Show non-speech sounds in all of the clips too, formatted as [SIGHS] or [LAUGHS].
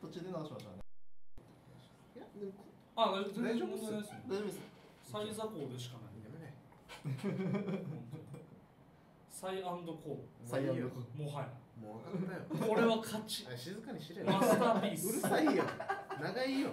途中で直しましたねいやでもあ、大丈夫です大丈夫ですサイザコーでしかない。やめないサイアンドコー。もはや。もう分かったよこれは勝ち。あ静かにしれマスターピーうるさいよ長いよ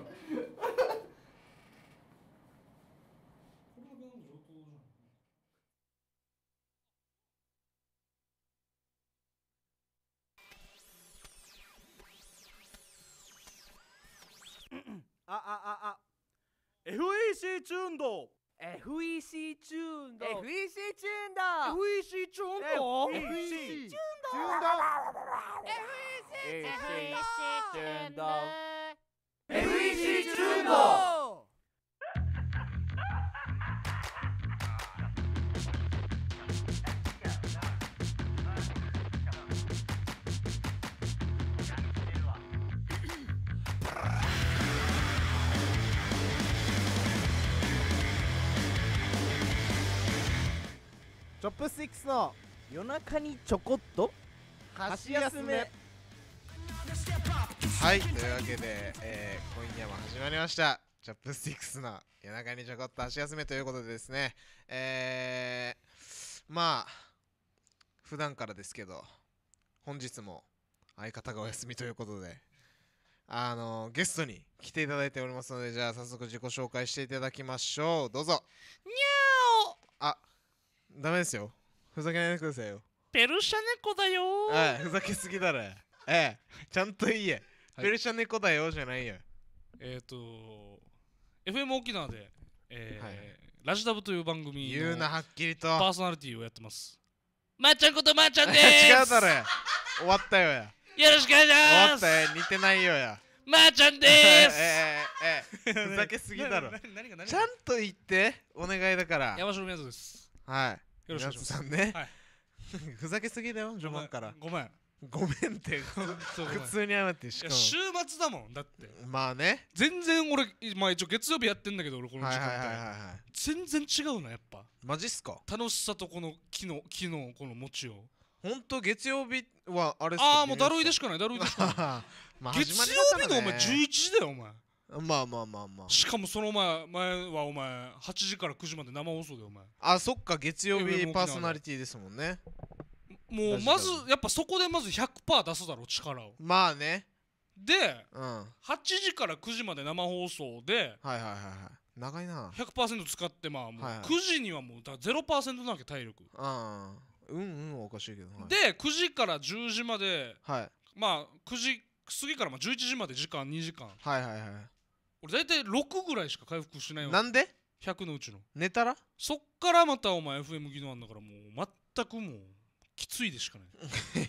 FEC チューンド FEC チューンド FEC チューンド FEC チューンド FEC チューンド FEC チューンド FEC チューンド FEC チューンドトップ6の夜中にちょこっと箸休めはいというわけで、えー、今夜も始まりましたチョップスティックスの夜中にちょこっと足休めということでですねえー、まあ普段からですけど本日も相方がお休みということであのゲストに来ていただいておりますのでじゃあ早速自己紹介していただきましょうどうぞにゃーおあダメですよふざけないでくださいよペルシャ猫だよはふざけすぎだろええちゃんと言え、はい、ペルシャ猫だよじゃないよえっ、ー、と FM 沖縄で、えー、はい、ラジダブという番組言うなはっきりとパーソナリティをやってますまっちゃんことまっちゃんです [LAUGHS] 違うだろ終わったよやよろしくお願いします終わったよ似てないよやまー、あ、ちゃんです [LAUGHS] えー、えー、えー、ふざけすぎだろちゃんと言ってお願いだから山城みやぞですはいよろしくお願いしますさんね、はい、[LAUGHS] ふざけすぎだよ序盤からごめんごめんって普通に謝ってしかも週末だもんだってまあね全然俺、まあ、一応月曜日やってんだけど俺この時間って全然違うなやっぱマジっすか楽しさとこの木の木のこの餅をほんと月曜日はあれああもうだるいでしかないだるいでしかない [LAUGHS] 月曜日のお前11時だよお前まあまあまあまあしかもその前前はお前8時から9時まで生放送でお前あそっか月曜日パーソナリティですもんねもうまずやっぱそこでまず100%出すだろ力をまあねで、うん、8時から9時まで生放送ではいはいはいはい長いな100%使ってまあもう9時にはもうだ0%なわけ体力うんうんおかしいけど、はい、で9時から10時まで、はい、まあ9時過ぎからまあ11時まで時間2時間はいはいはい俺大体6ぐらいしか回復しないわなんで100のうちの寝たらそっからまたお前 FM 技能あんだからもう全くもうきついでしかな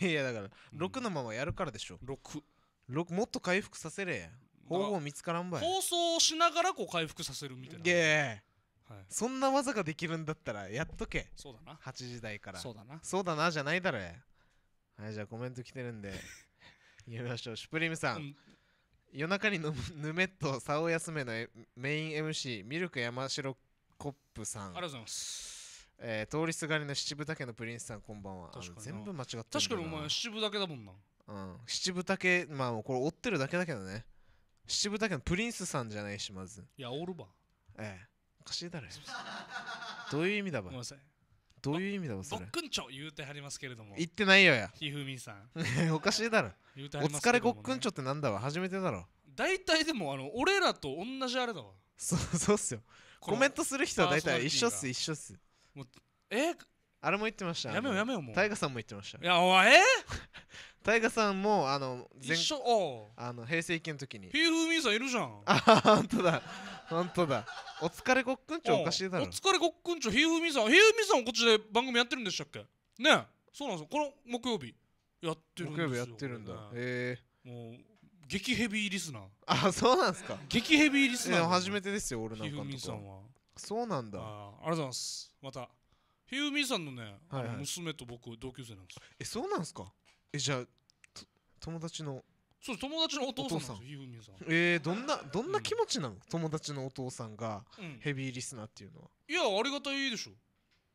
い [LAUGHS] いやだから6のままやるからでしょ、6, 6もっと回復させれ方法見つからんばい放送しながらこう回復させるみたいなえはい、そんな技ができるんだったらやっとけそうだな8時台からそうだなそうだなじゃないだろはいじゃあコメント来てるんで言い [LAUGHS] ましょうシュプリームさん、うん夜中にぬめっとさお休めのメイン MC ミルク山城コップさんありがとうございますえー、通りすがりの七分丈のプリンスさんこんばんは全部間違ってる確かにお前七分丈だもんなうん七分丈まあこれ追ってるだけだけどね七分丈のプリンスさんじゃないしまずいやおるばええおかしいだろどういう意味だばごめんなさいどういう意味だろうそれごっくんちょ言うてはりますけれども言ってないよやひふみさん [LAUGHS] おかしいだろ言うておはります疲れれごっくんちょってなんだわ初めてだろ大体でもあの俺らと同じあれだわそうそうっすよコメントする人は大体一緒っす一緒っすえあれも言ってましたやめようやめようもうタイガさんも言ってましたやおいえ大河さんもあの一緒あの平成意の時にひーフーミーさんいるじゃんあ本当だ本当だお疲れごっくんちょおかしいだろお疲れごっくんちょヒーフーミーさんひーフーミーさんこっちで番組やってるんでしたっけねそうなんですよこの木曜日やってるんですよ木曜日やってるんだへえもう激ヘビーリスナーあそうなんですか激ヘビーリスナー初めてですよ俺なんかのとこそうなんだありがとうございますまたひゆみさんのね、はいはい、娘と僕同級生なんですえそうなんですかえじゃあ友達のそう友達のお父さんえー、どんなどんな気持ちなの、友達のお父さんがヘビーリスナーっていうのはいやありがたいでしょ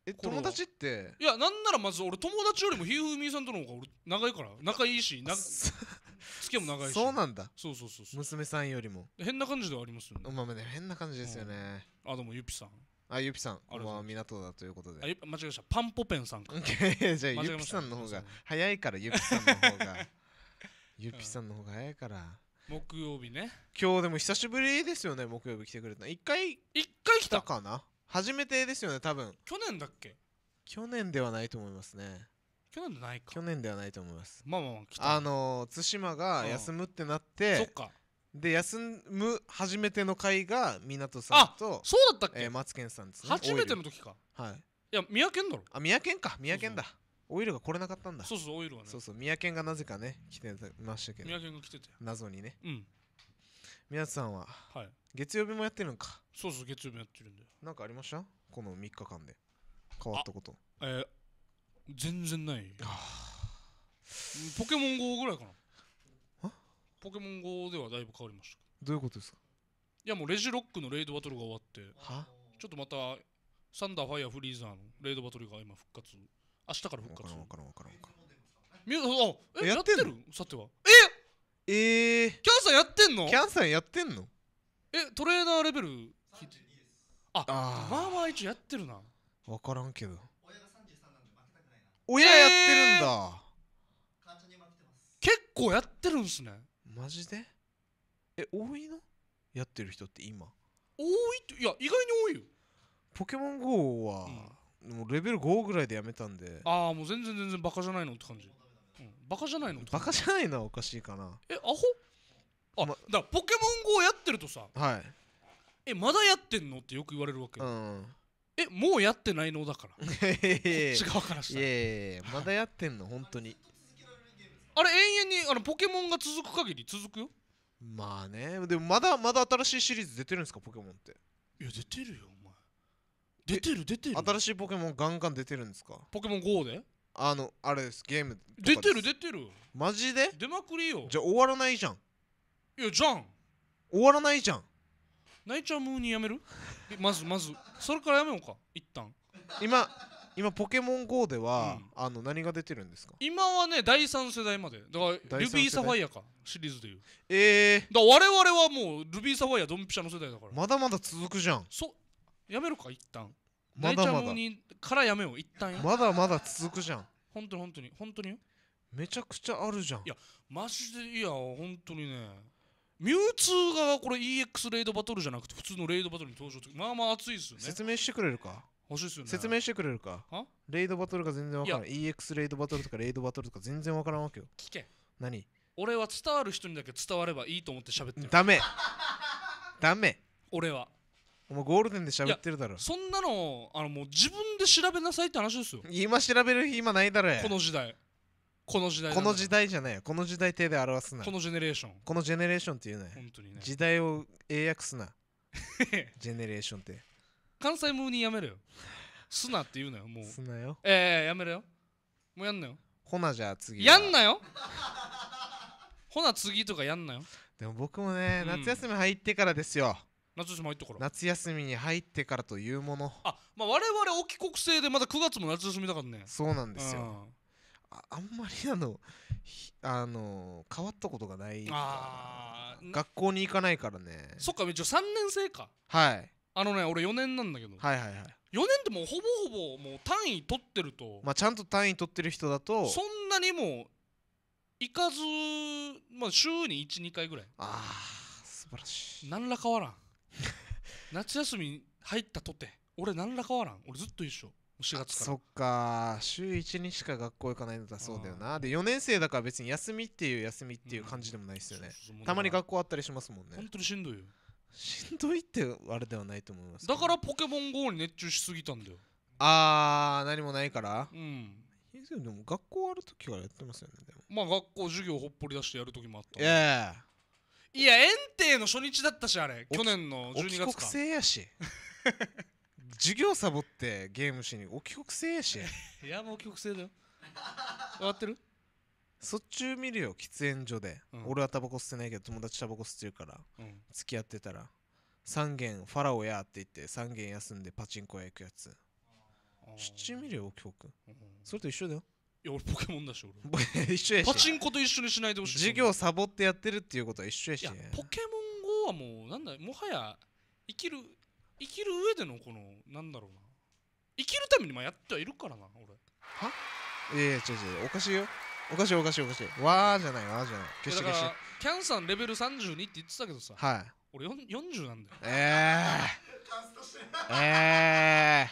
え友達っていやなんならまず俺友達よりもひふみさんとの方が俺長いから仲いいし [LAUGHS] 付き合いも長いしそうなんだそうそうそうそう娘さんよりも変な感じではありますよねあまあね変な感じですよねあでもゆぴさんあゆぴさんありは港だということであ、間違えましたパンポペンさんかいや [LAUGHS] じゃあ [LAUGHS] ゆぴさんの方が早いからゆぴさんの方がゆぴさんの方が早いから木曜日ね今日でも久しぶりですよね木曜日来てくれた一回一回来たかな初めてですよね多分去年だっけ去年ではないと思いますね去年ではないか去年ではないと思いますまあまあまあ来たあの対馬が休むってなっそってかで休む初めての回が湊さんとそうだったっけ、えマツケンさんですね初めての時かはいいや三宅だろあ三宅か宅県だオイルが来れなかったんだそうそうオイルはねそうそう三宅がなぜかね来てましたけど宮県が来てて謎にねうん皆さんは、はい、月曜日もやってるんかそうそう月曜日やってるんだよなんかありましたこの3日間で変わったことえー、全然ないポケモン GO ぐらいかなポケモン GO ではだいぶ変わりましたどういうことですかいやもうレジロックのレイドバトルが終わってはちょっとまたサンダーファイアフリーザーのレイドバトルが今復活明日から復活分からん分からん分からんミューあえやってるさてはええー、キャンさんやってんのキャンさんやってんのえトレーナーレベルああまあまあ一応やってるな分からんけど親やってるんだ、えー、結構やってるんすねマジでえ多いのやってる人って今多いっていや意外に多いよポケモン GO は、もうレベル5ぐらいでやめたんでああもう全然全然バカじゃないのって感じ、うん、バカじゃないのってバカじゃないのはおかしいかなえアホあ、ま、だからポケモン GO やってるとさはいえまだやってんのってよく言われるわけ、うん、えもうやってないのだから [LAUGHS] こっち側からしたいやいやいやまだやってんの本当にあれ永遠にあのポケモンが続く限り続くよまあねでもまだまだ新しいシリーズ出てるんですかポケモンっていや出てるよお前出てる出てる新しいポケモンガンガン出てるんですかポケモン GO であのあれですゲーム出てる出てるマジで出まくりよじゃあ終わらないじゃんいやじゃん終わらないじゃん泣いちゃうムーにやめるまずまずそれからやめようか一旦今今ポケモン GO では、あの何が出てるんですか今はね第3世代までだからルビーサファイアかシリーズでいうええー、だ我々はもうルビーサファイアドンピシャの世代だからまだまだ続くじゃんそやめろか一旦まだまだからやめよう一旦まだまだ続くじゃん本当に本当に本当にめちゃくちゃあるじゃんいやマジでいや本当にねミュウツーがこれ EX レイドバトルじゃなくて普通のレイドバトルに登場まあまあ熱いですよね説明してくれるか欲しいっすよね説明してくれるかレイドバトルが全然わからん EX レイドバトルとかレイドバトルとか全然わからんわけよ聞け何俺は伝わる人にだけ伝わればいいと思って喋ってるダメダメ俺はお前ゴールデンで喋ってるだろそんなのあのもう自分で調べなさいって話ですよ今調べる暇ないだろこの時代この時代この時代じゃないこの時代手で表すなこのジェネレーションこのジェネレーションっていうね本当にね時代を英訳すな [LAUGHS] ジェネレーションって関西風にやめろよすなって言うなよもうすなよええー、やめろよもうやんなよほなじゃあ次やんなよほな次とかやんなよでも僕もね、夏休み入ってからですよ夏休み入ってから夏休みに入ってからというものあまあ我々沖国制でまだ9月も夏休みだからねそうなんですよ、ああんまりあのあの変わったことがないあ学校に行かないからねそっか一応3年生かはいあのね俺4年なんだけど、はいはいはい4年ってもうほぼほぼもう単位取ってると、まあ、ちゃんと単位取ってる人だとそんなにもう行かず、まあ、週に12回ぐらいああ素晴らしい何ら変わらん [LAUGHS] 夏休み入ったとて俺何ら変わらん俺ずっと一緒4月からそっか週1にしか学校行かないのだそうだよなで4年生だから別に休みっていう休みっていう感じでもないですよね、うん、たまに学校あったりしますもんね本当にしんどいよしんどいってあれではないと思いますだからポケモン GO に熱中しすぎたんだよああ何もないからうんでも学校ある時からやってますよねまあ学校授業ほっぽり出してやる時もあったいやいや園庭の初日だったしあれ去年の12月かお帰国制やし授業サボってゲームしにお帰国制やし [LAUGHS] いやもう帰国制だよ終わってるそっちを見るよ喫煙所で、うん、俺はタバコ吸ってないけど友達タバコ吸ってるから、うん、付き合ってたら3軒ファラオやって言って3軒休んでパチンコ屋行くやつそっち見るよ沖北、うん、それと一緒だよいや俺ポケモンだし俺 [LAUGHS] 一緒やしパチンコと一緒にしないでほしい授業サボってやってるっていうことは一緒やしポケモン GO はもうなんだもはや生きる生きる上でのこのなんだろうな生きるためにまあやってはいるからな俺はええ違う違うおかしいよおかしいおかしいおかしいわーじゃないわーじゃない消して消してキャンさんレベル32って言ってたけどさはい俺40なんだよえええ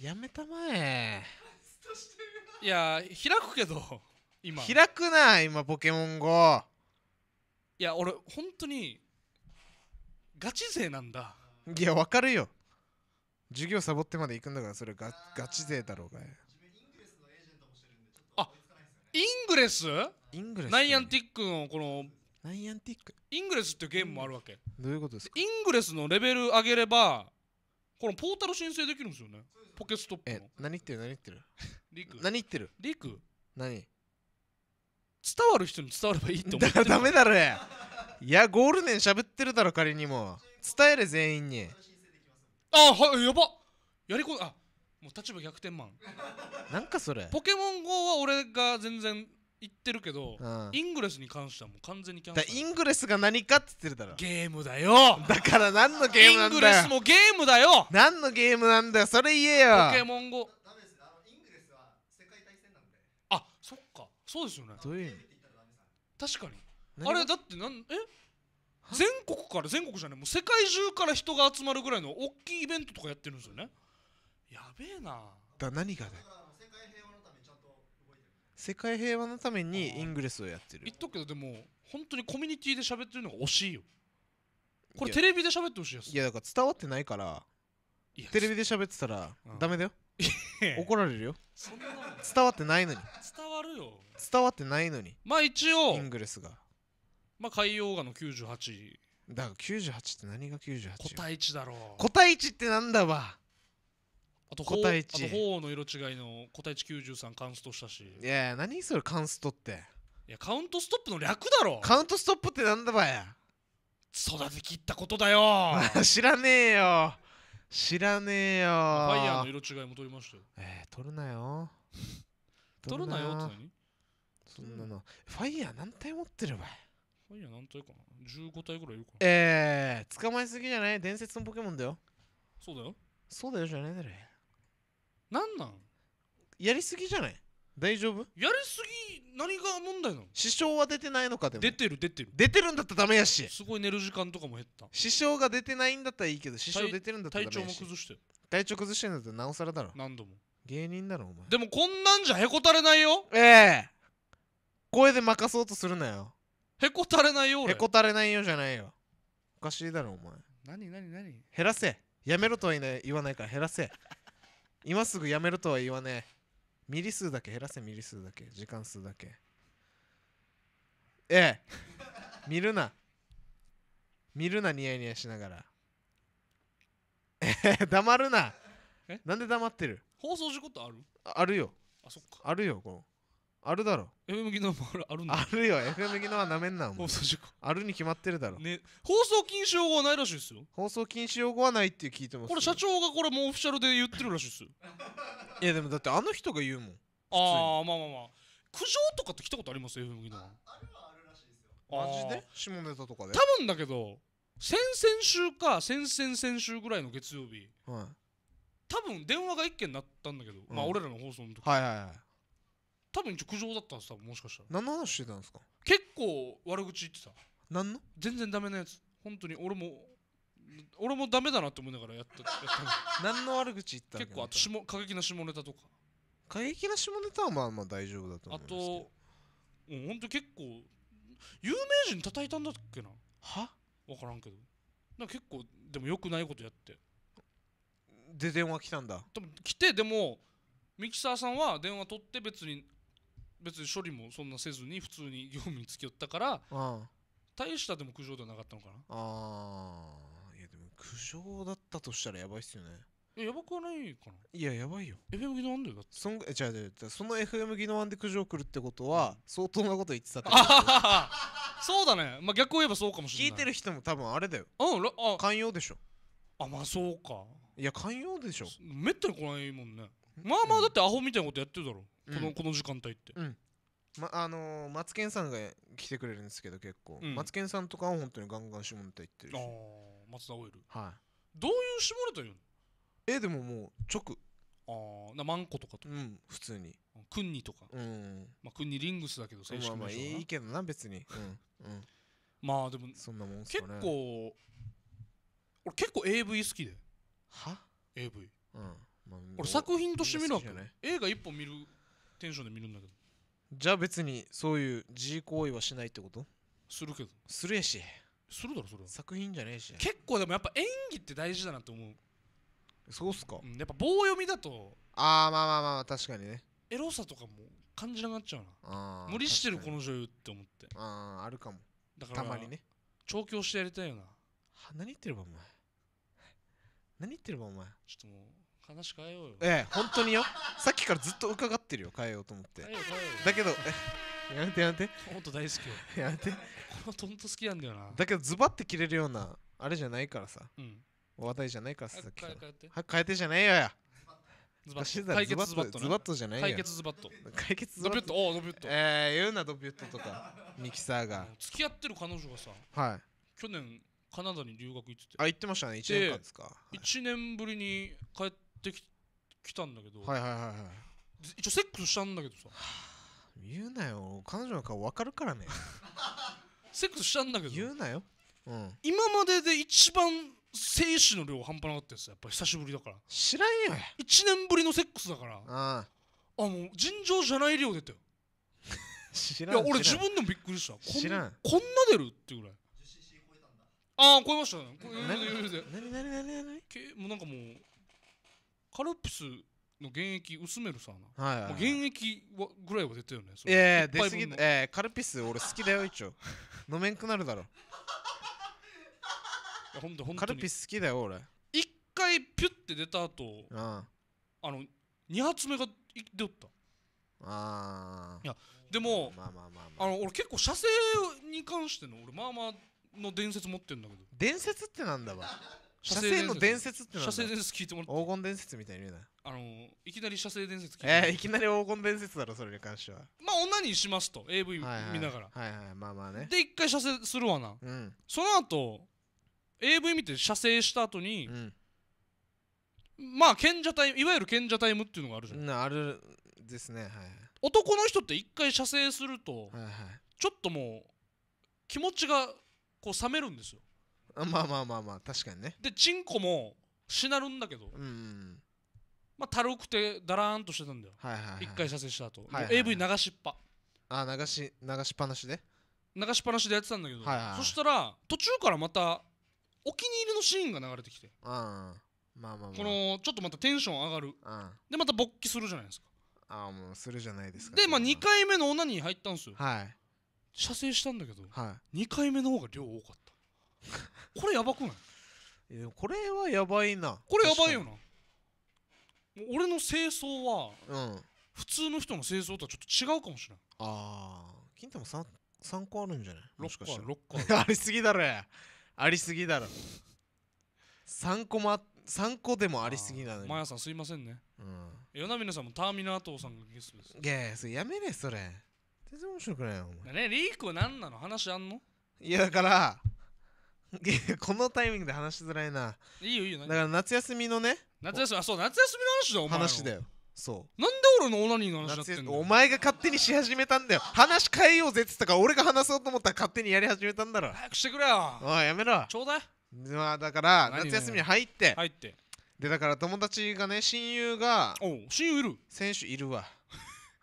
えやめたまえいや開くけど今開くな今ポケモン GO いや俺本当にガチ勢なんだいやわかるよ授業サボってまで行くんだからそれガガチ勢だろうがよイングレスイングレスナイアンティックのこのナイアンティックイングレスっていうゲームもあるわけどういうことですかイングレスのレベル上げればこのポータル申請できるんですよねポケストップえ何言ってる何言ってるリク何言ってるリク何伝わる人に伝わればいいと思だってるだダメだろいやゴールデンしゃべってるだろ仮にも伝えれ全員にあはやばやりこあもう立場逆転マンなんかそれポケモン GO は俺が全然言ってるけど、うんイングレスに関してはもう完全にキャンセだルイングレスが何かって言ってるだろゲームだよだから何のゲームイングレスもゲームだよ何のゲームなんだよそれ言えよポケモン GO ですあのイングレスは世界戦なんであそっかそうですよねどういう意味確かにあれだってなんえ全国から全国じゃないもう世界中から人が集まるぐらいの大きいイベントとかやってるんですよねやべえなだ何がだ世界平和のためにイングレスをやってる言っとくけどでも本当にコミュニティで喋ってるのが惜しいよこれテレビで喋ってほしいやついやだから伝わってないからテレビで喋ってたらダメだよ、怒られるよそんな伝わってないのに伝わるよ伝わってないのにまあ一応イングレスがまあ海洋画の98だから98って何が98個体値だろう個体値ってなんだわあと個体値あと鳳凰の色違いの個体値93カンストしたしいや何それカンストっていやカウントストップの略だろカウントストップってなんだばや育てきったことだよ [LAUGHS] 知らねえよ知らねえよファイヤーの色違いも取りましたよえー、取るなよ [LAUGHS] 取るなよって何そんなの、ファイヤー何体持ってるばいファイヤー何体かな15体ぐらいいるかなええー、捕まえすぎじゃない伝説のポケモンだよそうだよそうだよじゃねえだろなんなんやりすぎじゃない大丈夫やりすぎ何が問題なの支障は出てないのかでも出てる出てる出てるんだったらダメやしすごい寝る時間とかも減った支障が出てないんだったらいいけど支障出てるんだったら体ダメ調も崩してる体調崩してるんだったらなおさらだろ何度も芸人だろお前でもこんなんじゃへこたれないよええ声で任そうとするなよへこたれないよ俺へこたれないよじゃないよおかしいだろお前何何何減らせやめろとはい言わないから減らせ今すぐやめるとは言わねえミリ数だけ減らせミリ数だけ時間数だけええ見るな見るなニヤニヤしながらええ、黙るなえなんで黙ってる放送事故ってあるあるよあそっかあるよこのあるだろ FM 技能もあるあるんだあるよ FM 技能はなめんな放送事故あるに決まってるだろね放送禁止用語はないらしいですよ放送禁止用語はないって聞いてますこれ社長がこれもうオフィシャルで言ってるらしいですよいやでもだってあの人が言うもんああまあまあまあ苦情とかって来たことあります FM 技能あるはあるらしいですよマジで下ネタとかで多分だけど先々週か先々先週ぐらいの月曜日、はい、多分電話が1件なったんだけど、うんまあ俺らの放送の時はいはいはい多分苦情だったんです多分もしかしたら何の話してたんですか結構悪口言ってた何の全然ダメなやつ本当に俺も俺もダメだなって思いながらやったやった何の悪口言った結構あと下過激な下ネタとか過激な下ネタはまあまあ大丈夫だと思うあとうほんと結構有名人叩いたんだっけなは分からんけどなんか結構でもよくないことやってで電話来たんだ多分来てでもミキサーさんは電話取って別に別に処理もそんなせずに普通に業務に付き合ったから大したでも苦情ではなかったのかなあーいやでも苦情だったとしたらやばいっすよねやばくはないかないややばいよ FM 技能あんだよだってそんえ違うその FM 技能案で苦情来るってことは相当なこと言ってたってことあははそうだねまあ逆を言えばそうかもしれない聞いてる人も多分あれだようんあ寛容でしょあまあそうかいや寛容でしょめったに来ないもんねまあまあだってアホみたいなことやってるだろこの,、この時間帯って、うんまあのー、マツケンさんが来てくれるんですけど結構、うん、マツケンさんとかは本当にガンガン下ネタ言ってるしああ松田オイルはいどういう下ネタ言うのえでももう直ああなマンコとかとか、うん、普通にクンニとか、うんまあ、クンニリングスだけど正式名称まあまあいいけどな別に、うんうん、[LAUGHS] まあでもそんなもん、ね、結構俺結構 AV 好きでは ?AV うん、まあ、俺作品として見るわけ、ね、映画一本見るテンションで見るんだけどじゃあ別にそういう自行為はしないってことするけどするやしするだろそれは作品じゃねえし結構でもやっぱ演技って大事だなって思う、そうっすか、うんやっぱ棒読みだとああまあまあまあ確かにねエロさとかも感じなくなっちゃうあな無理してるこの女優って思ってあああるかもだからたまにね調教してやりたいよなは何言ってるばお前何言ってるばお前ちょっともう話変えようよええ本当によさっきからずっと伺ってるよ変えようと思って変えよう変えようだけどやめてやめてトント大好きよやめてこのトント好きなんだよなだけどズバッて切れるようなあれじゃないからさうんお話題じゃないからささっきから変えて変えてじゃないよやズバッと解決ズバッとズバッとじゃないよ解決ズバッと解決ズドバビュッとおドビュッええ言うなドビュットとかミキサーが付き合ってる彼女がさはい去年カナダに留学行っててあ行ってましたね1年間ですか1年ぶりに帰っってきたんだけど、はいはいはいはい一応セックスしたんだけどさ言うなよ彼女の顔分かるからね [LAUGHS] セックスしたんだけど言うなようん今までで一番精子の量半端なかったやつやっぱ久しぶりだから知らんよ1年ぶりのセックスだからああもう尋常じゃない量出たよ [LAUGHS] 知らんや俺自分でもびっくりしたこん知らんこんな出るっていうぐらいたああ超えましたねこれ余裕で何何何何何けもうなんかもうカルピスの現役薄めるさな、はいはいはい、現役はぐらいは出てるねそれええー、出すぎえー、カルピス俺好きだよ一応 [LAUGHS] 飲めんくなるだろほんとほんとカルピス好きだよ俺一回ピュッて出た後ああの2発目が出よったああいやでも、まあまあまああ、の俺結構射精に関しての俺まあまあの伝説持ってるんだけど伝説ってなんだわ射精の伝説ってのは射精伝説聞いてもらって黄金伝説みたいに言うなあのいきなり射精伝説聞いてえー、いきなり黄金伝説だろそれに関してはまあ女にしますと AV 見ながらはいはい、はいはい、まあまあねで一回射精するわな、うん、その後 AV 見て射精した後に、うん、まあ賢者タイムいわゆる賢者タイムっていうのがあるじゃんあるですねはい男の人って一回射精すると、はいはい、ちょっともう気持ちがこう冷めるんですよまあまあまあまあ確かにねでチンコもしなるんだけど、うんまあ、たるくてだらーんとしてたんだよ、はいはいはい、1回射精した後、はいはい AV 流しっぱあ流し流しっぱなしで流しっぱなしでやってたんだけど、はいはいそしたら途中からまたお気に入りのシーンが流れてきてあまあまあまあこのちょっとまたテンション上がるでまた勃起するじゃないですかああもうするじゃないですかでまあ2回目のオナニー入ったんですよはい射精したんだけど、はい、2回目の方が量多かったこれやばくないこれはやばいなこれやばいよな俺の清掃は、うん、普通の人の清掃とはちょっと違うかもしれないああ金太も 3, 3個あるんじゃないもしかして6個ある [LAUGHS] ありすぎだろありすぎだろ3個もあ個でもありすぎなのにマさんすいませんねうん夜なさんもターミナートさんがゲストですいやいやそれやめれそれ全然面白くないよお前ねリークは何なの話あんのいやだから [LAUGHS] このタイミングで話しづらいな。いいよいいよ。だから夏休みのね。夏休み、あ、そう、夏休みの話だ、お前。話だよ。そう。なんで俺のオナニーの話だってんお前が勝手にし始めたんだよ。話変えようぜって言ったから、俺が話そうと思ったら勝手にやり始めたんだろ。早くしてくれよ。おい、やめろ。ちょうだい。まあ、だから、夏休みに入って。入って。で、だから友達がね、親友が。お親友いる。選手いるわ。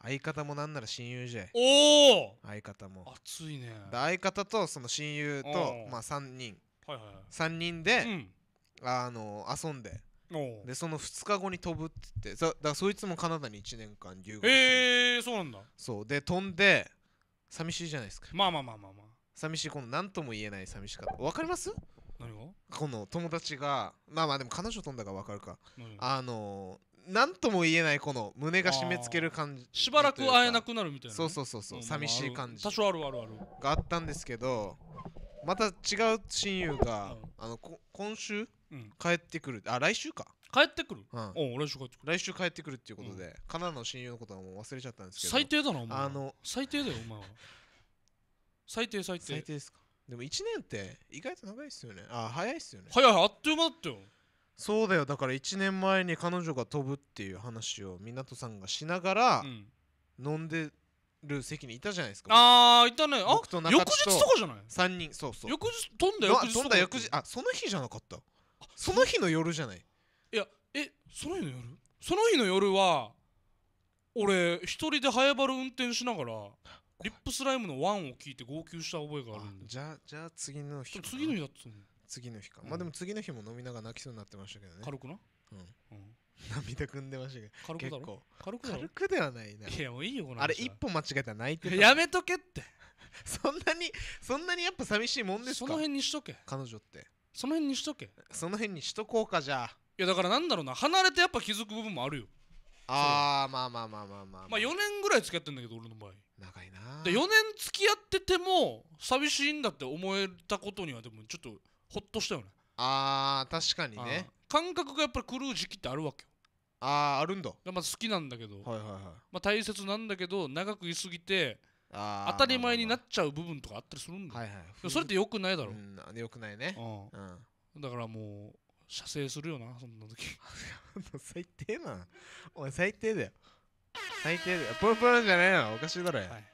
相方もなんなら親友じゃおお相方も熱いねで相方とその親友とまあ3人、はいはいはい、3人で、うん、あの遊んででその2日後に飛ぶって言ってそだそいつもカナダに1年間留学へえー、そうなんだそうで飛んで寂しいじゃないですかまあまあまあまあまあ寂しいこの何とも言えない寂しかったわかります何がこの友達がまあまあでも彼女飛んだからわかるか、あの何とも言えないこの胸が締め付ける感じしばらく会えなくなるみたいな、ね、そうそうそうそう、寂しい感じ多少あるあるあるがあったんですけどまた違う親友が、うん、あの今週、うん、帰ってくるあ来週か帰ってくる、うん、来週帰ってくる来週帰ってくるっていうことで、カナダの親友のことはもう忘れちゃったんですけど最低だなお前あの最低だよお前は最低最低最低ですかでも1年って意外と長いっすよねあ早いっすよね早いあっという間だったよそうだよだから1年前に彼女が飛ぶっていう話を湊さんがしながら、飲んでる席にいたじゃないですかああいたねあと翌日とかじゃない3人そうそう翌日飛んだ翌日飛んだ翌日あその日じゃなかったその日の夜じゃないいやえその日の夜その日の夜は俺一人で早原運転しながらリップスライムの「ワンを聞いて号泣した覚えがあるんじゃあじゃあ次の日次の日だったと思う次の日か、まあでも次の日も飲みながら泣きそうになってましたけどね軽くなうん、涙ぐんでましたけど軽くだ結構軽くだろ軽くではないないやもういいよこのあれ一歩間違えたら泣いてたやめとけって [LAUGHS] そんなにそんなにやっぱ寂しいもんですかその辺にしとけ彼女ってその辺にしとけその辺にしとこうかじゃあやだからなんだろうな離れてやっぱ気づく部分もあるよあーまあまあまあまあまあ、まあ4年ぐらい付き合ってんだけど俺の場合長いなで4年付き合ってても寂しいんだって思えたことにはでもちょっとほっとしたよねあー確かにね感覚がやっぱり狂う時期ってあるわけよああるんだまあ好きなんだけど、はいはいはいまあ、大切なんだけど長くいすぎてあ当たり前になっちゃう部分とかあったりするんだはいはいそれってよくないだろ、うんよくないねううんだからもう射精するよなそんな時 [LAUGHS] 最低なお前最低だよ最低だよプンプンじゃないよおかしいだろ、はい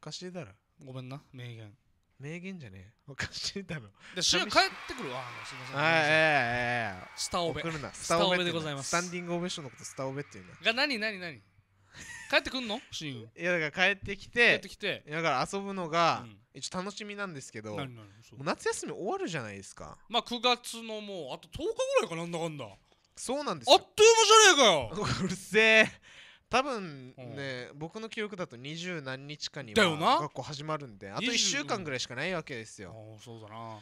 おかしいだろごめんな名言名言じゃねえおかしいだろで主役帰ってくるわすいませんはいええ、スタオベスタオベでございますスタンディングオベーションのことスタオベっていうなが何何何帰ってくんの親いやだから帰ってきて帰っててきてだから遊ぶのが一応楽しみなんですけど、夏休み終わるじゃないですかまあ9月のもうあと10日ぐらいかなんだかんだそうなんですあっという間じゃねえかよ [LAUGHS] うるせえ多分ね、僕の記憶だと二十何日かには学校始まるんであと1週間ぐらいしかないわけですよ、うん、そうだな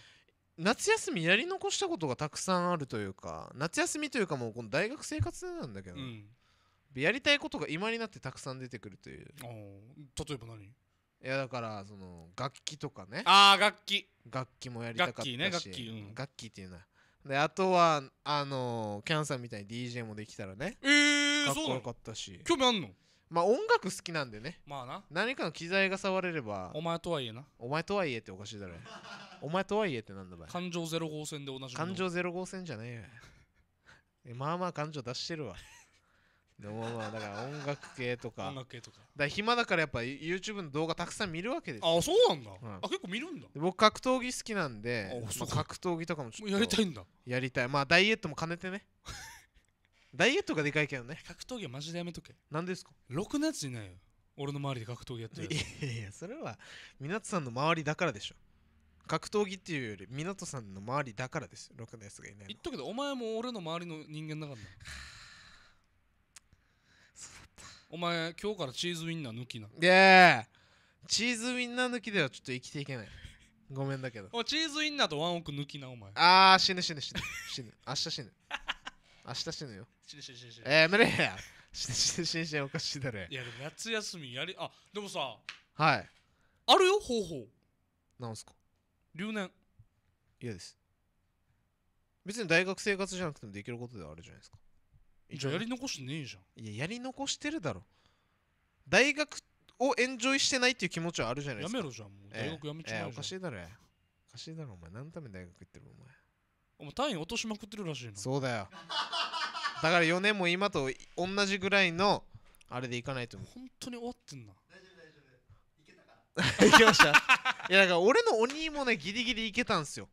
夏休みやり残したことがたくさんあるというか夏休みというかもうこの大学生活なんだけど、うん、やりたいことが今になってたくさん出てくるという例えば何いやだからその楽器とかねああ楽器楽器もやりたかったし楽器、ねうん、楽器っていうなであとはあのー、キャンさんみたいに DJ もできたらねええーかっこよかったし興味あんのまあ音楽好きなんでねまあな何かの機材が触れればお前とはいえなお前とはいえっておかしいだろ [LAUGHS] お前とはいえってなんだばい感情0号線で同じ感情0号線じゃねえよえまあまあ感情出してるわ [LAUGHS] でもまあだから音楽系とか音楽系とかだ暇だからやっぱ YouTube の動画たくさん見るわけですああそうなんだ、うん、あ結構見るんだ僕格闘技好きなんで、まあ、格闘技とかもちょっとやりたいんだやりたいまあダイエットも兼ねてねダイエットがでかいけどね格闘技はマジでやめとけ何ですかろくなやついないよ俺の周りで格闘技やってるいやいやそれは湊さんの周りだからでしょ格闘技っていうより湊さんの周りだからですよろくなやつがいない言っとくけどお前も俺の周りの人間だからな [SIGHS] お前今日からチーズウィンナー抜きなでチーズウィンナー抜きではちょっと生きていけないごめんだけどおチーズウィンナーとワンオク抜きなお前あー死ぬ死ぬ死ぬ死ぬ明日死ぬ明日死ぬよ。死ぬ死ぬ死ぬ死ぬ。えー、やめれや。死ぬ死ぬ死ぬ死ぬおかしいだろ。いや、でも夏休みやり、あ、でもさ、はい。あるよ、方法。なんすか留年。嫌です。別に大学生活じゃなくてもできることではあるじゃないですか。じゃあやり残してねえじゃん。いや、やり残してるだろ。大学をエンジョイしてないっていう気持ちはあるじゃないですか。やめろじゃん、もう大学やめちゃう、えーえー、おかしいだろ。おかしいだろ、お前。何のために大学行ってるお前。もう単位落としまくってるらしいのそうだよだから4年も今と同じぐらいのあれでいかないと思う本当に終わってんな大丈夫大丈夫いけたかいけましたいやだから俺の鬼もねギリギリいけたんすよ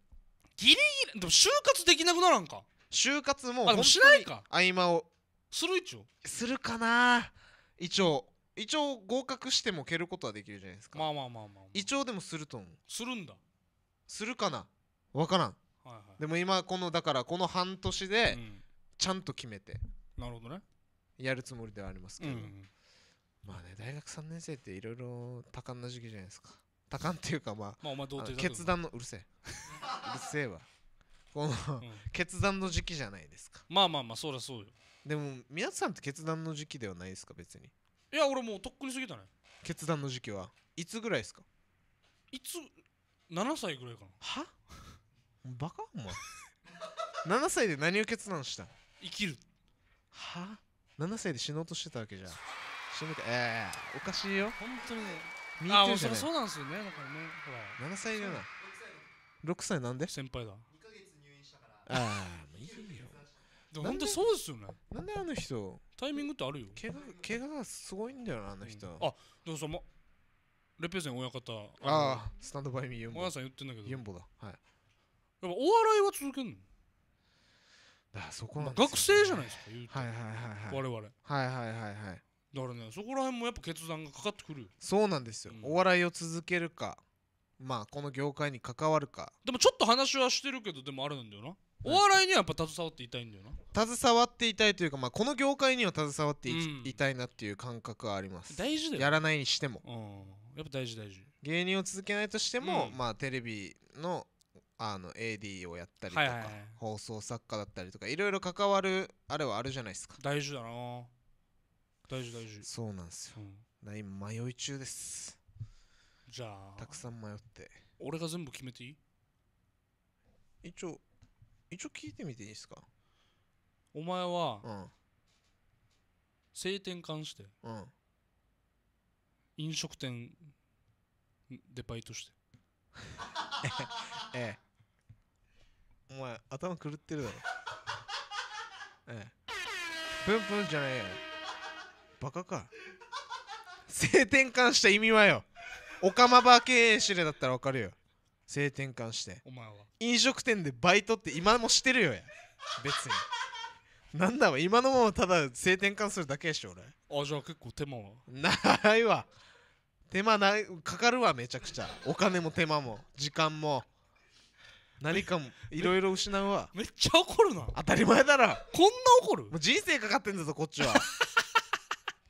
ギリギリでも就活できなくならんか就活もあでもしないか合間をする一応するかな一応一応合格しても蹴ることはできるじゃないですかまあまあまあまあ、まあ、一応でもすると思うするんだするかな分からんはいはい、でも今このだからこの半年でちゃんと決めて、なるほどねやるつもりではありますけど、うんうん、まあね大学3年生っていろいろ多感な時期じゃないですか多感っていうかまあ、まあ、決断のうるせえ [LAUGHS] うるせえわこの決断の時期じゃないですかまあまあまあそりゃそうよでも皆さんって決断の時期ではないですか別にいや俺もうとっくに過ぎたね決断の時期はいつぐらいですかいつ7歳ぐらいかなはバカお前7歳で何を決断した生きるはあ7歳で死のうとしてたわけじゃん死ぬかええー、おかしいよ本当にねミーあもうそれそうなんですよねだからねほら7歳だな6歳なんで先輩だああもういいよでん当そうですよねなんであの人タイミングってあるよ怪我怪我がすごいんだよなあの人、うん、あどうぞもレペゼン親方ああスタンドバイミーユンボ母さん言ってんだけどユンボだはいでもお笑いは続けるのだからそこなんですよ学生じゃないですか言うと、はいはいはい我々はいはいはいはいはいらねそこら辺もやっぱ決断がかかってくるそうなんですよ、うんお笑いを続けるかまあこの業界に関わるかでもちょっと話はしてるけどでもあれなんだよなお笑いにはやっぱ携わっていたいんだよな携わっていたいというか、まあ、この業界には携わってい,、うんいたいなっていう感覚はあります大事だよやらないにしてもうんやっぱ大事大事芸人を続けないとしても、うんまあテレビのあの AD をやったりとか、はいはいはい、放送作家だったりとかいろいろ関わるあれはあるじゃないですか大事だな大事大事そうなんですよ、うん、今迷い中ですじゃあたくさん迷って俺が全部決めていい一応一応聞いてみていいですかお前は、うん、性転換して、うん、飲食店でバイトしてええ。お前、頭狂ってるだろ。ええ。プンプンじゃねえよ。バカか。性転換した意味はよ。オカマバー経営指令だったらわかるよ。性転換して。お前は。飲食店でバイトって今もしてるよや。別に。なんだわ、今のままただ性転換するだけでしょ、俺。あ、じゃあ結構手間は。ないわ。手間ないかかるわめちゃくちゃお金も手間も時間も何かもいろいろ失うわめっちゃ怒るな当たり前だろこんな怒るもう人生かかってんだぞこっちは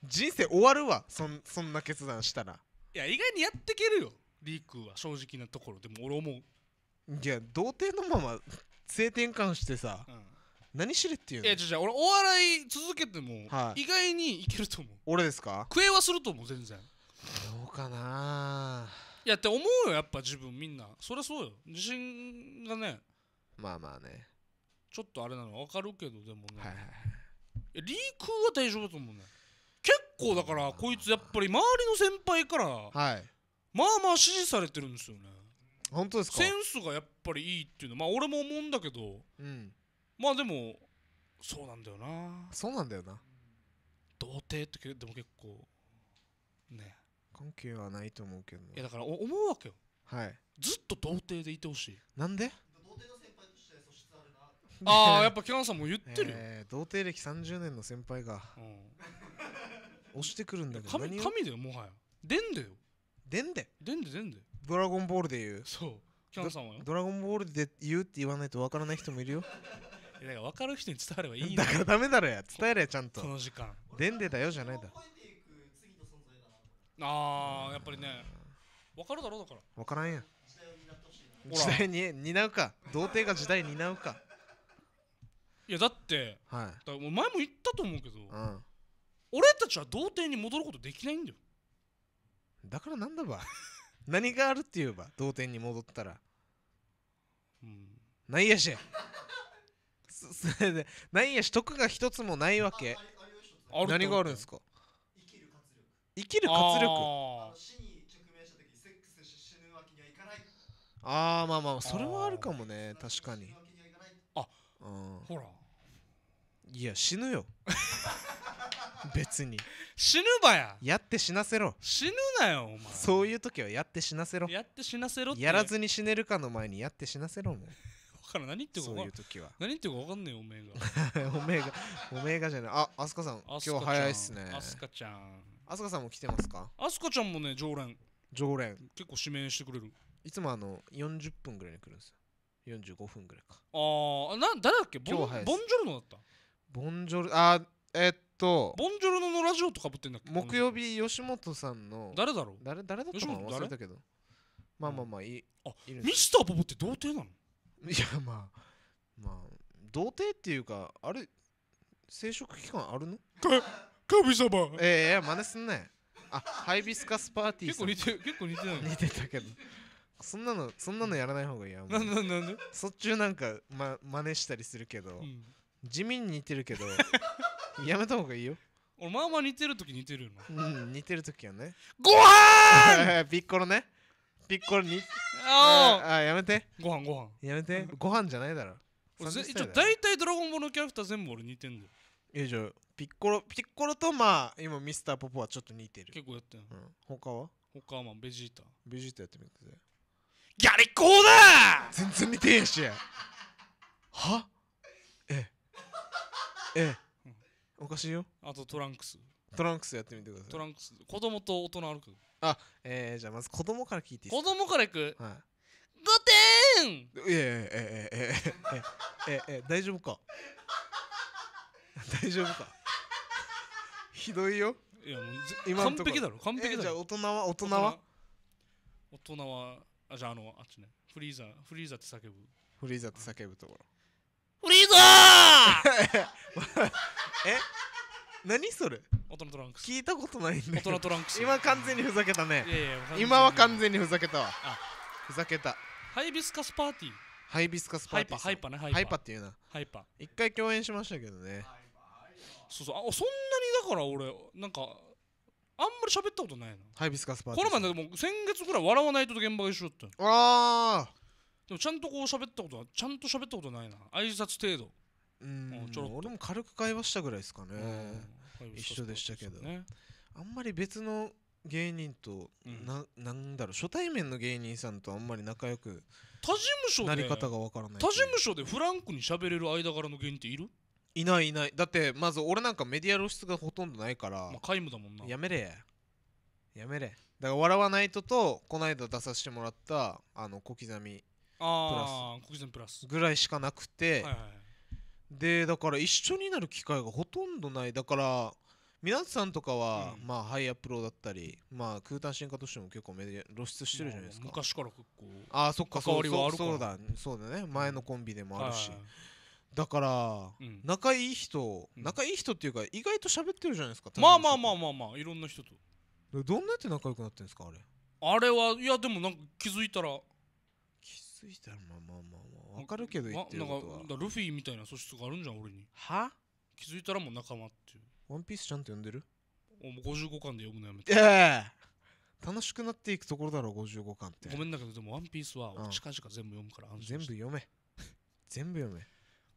人生終わるわそんそんな決断したらいや意外にやってけるよリークは正直なところでも俺思ういや童貞のまま性転換してさ、うん何しれっていういやじゃじゃ、俺お笑い続けても、はい意外にいけると思う俺ですかクエはすると思う全然どうかないやって思うよやっぱ自分みんなそりゃそうよ自信がねまあまあねちょっとあれなの分かるけどでもね、はいはい、リークは大丈夫だと思うね結構だからこいつやっぱり周りの先輩から、はい、まあまあ支持されてるんですよね本当ですかセンスがやっぱりいいっていうのまあ俺も思うんだけど、うん、まあでもそうなんだよなそうなんだよな童貞ってでも結構ね関係はないと思うけどいやだからお思うわけよはいずっと童貞でいてほしいなんでああやっぱキャンさんも言ってるよ、えー、童貞歴30年の先輩が、押してくるんだけど神神だよもはやでんでよでんででんででんでドラゴンボールで言うそうキャンさんはドラゴンボールで言うって言わないとわからない人もいるよいやだから分かる人に伝わればいいんだからダメだろや伝えれやちゃんとこの時間でんでだよじゃないだああやっぱりね分かるだろうだから分からんやん時代に担うか童貞が時代に担うかいやだって、はいだお前も言ったと思うけど、うん俺たちは童貞に戻ることできないんだよだからなんだば [LAUGHS] 何があるって言えば童貞に戻ったらうんないやし [LAUGHS] それでないやし得が一つもないわけあ何があるんですか生きる活力ああーまあまあそれはあるかもね確かにあうん、ほらいや死ぬよ [LAUGHS] 別に死ぬばややって死なせろ死ぬなよお前そういう時はやって死なせろやって死なせろってやらずに死ねるかの前にやって死なせろもう [LAUGHS] から何言ってそういう時は何言ってるか分かんないおめえが [LAUGHS] おめえがおめえがじゃないああすかさん今日早いっすねあすかちゃんあすかさんも来てますかあすかちゃんもね常連常連結構指名してくれるいつもあの40分ぐらいに来るんですよ45分ぐらいかああな誰だっけボン今ジ日はョ早いでルノだったボンジョルあーえっとボンジョルノのラジオとかぶってんだっけ木曜日吉本さんの誰だろう誰誰だったか忘れたけどまあまあまあいあいるミスターポポって童貞なのいやまあまあ童貞っていうかあれ生殖期間あるの神様ええー、真似すんなよあハイビスカスパーティー結構似て結構似てない似てたけどそんなのそんなのやらない方がいいやなんなんなんでそっちゅうなんかま真似したりするけど、うん、地味に似てるけど [LAUGHS] やめた方がいいよ俺まあまあ似てる時似てるうん似てる時やねごはん [LAUGHS] ピッコロねピッコロにああやめてご飯ご飯やめてご飯じゃないだろ一応大体ドラゴンボールのキャラクター全部俺似てんだよえじゃあピッコロピッコロとまあ今ミスターポポはちょっと似てる結構やってんの、うん、他は他はまあベジータベジータやってみてくギャリコーだ全然似てへんしはえええうん、おかしいよあとトランクストランクスやってみてくださいトランクス子供と大人歩くあえー、じゃあまず子供から聞いていい子供からいくはい5点いやいやええええええええ大丈夫か大丈夫かひどいよいやもう今完璧だろ完璧だろ、えー、じゃあ大人は大人は大人はあじゃああのあっちねフリーザーフリーザーって叫ぶフリーザーって叫ぶところフリーザー [LAUGHS] え何それ大人トランクス聞いたことないんだ大人トランクス今完全にふざけたねいやいや今は完全にふざけたわふざけたハイビスカスパーティーハイビスカスパーティーハイパハイパねハイパハイパっていうなハイパ一回共演しましたけどね、はいそうそうあそんなにだから俺なんかあんまり喋ったことないなハイビスカスパーティこの前でも先月ぐらい笑わないと現場が一緒だったああでもちゃんとこう喋ったことはちゃんと喋ったことないな挨拶程度うんちょっと俺も軽く会話したぐらいですかね一緒でしたけどねあんまり別の芸人と、うんななんだろう初対面の芸人さんとあんまり仲良く他事務所なでり方がわからない他事務所でフランクに喋れる間柄の芸人っているいないいないだってまず俺なんかメディア露出がほとんどないから、まあ、皆無だもんなやめれやめれだから「笑わないと」とこの間出させてもらったあの小刻みああ小刻みプラスぐらいしかなくて、はいはいでだから一緒になる機会がほとんどないだから皆さんとかは、うん、まあハイアップローだったりまあ空間進化としても結構メディア露出してるじゃないですか昔から結構ああそっか関わりはあるからそうだそうだね前のコンビでもあるし、はいはいはいだから、うん、仲いい人、うん、仲いい人っていうか意外と喋ってるじゃないですかまあまあまあまあまあいろんな人とどんなやって仲良くなってるんですかあれあれはいやでもなんか気づいたら気づいたらまあまあまあまあ分かるけど言ってることはなんかルフィみたいな素質があるんじゃん俺には気づいたらもう仲間っていうワンピースちゃんと呼んでるおもう55巻で読むのやめて、えー、楽しくなっていくところだろう55巻ってごめんだけどでもワンピースは近々全部読むから、うん、全部読め [LAUGHS] 全部読め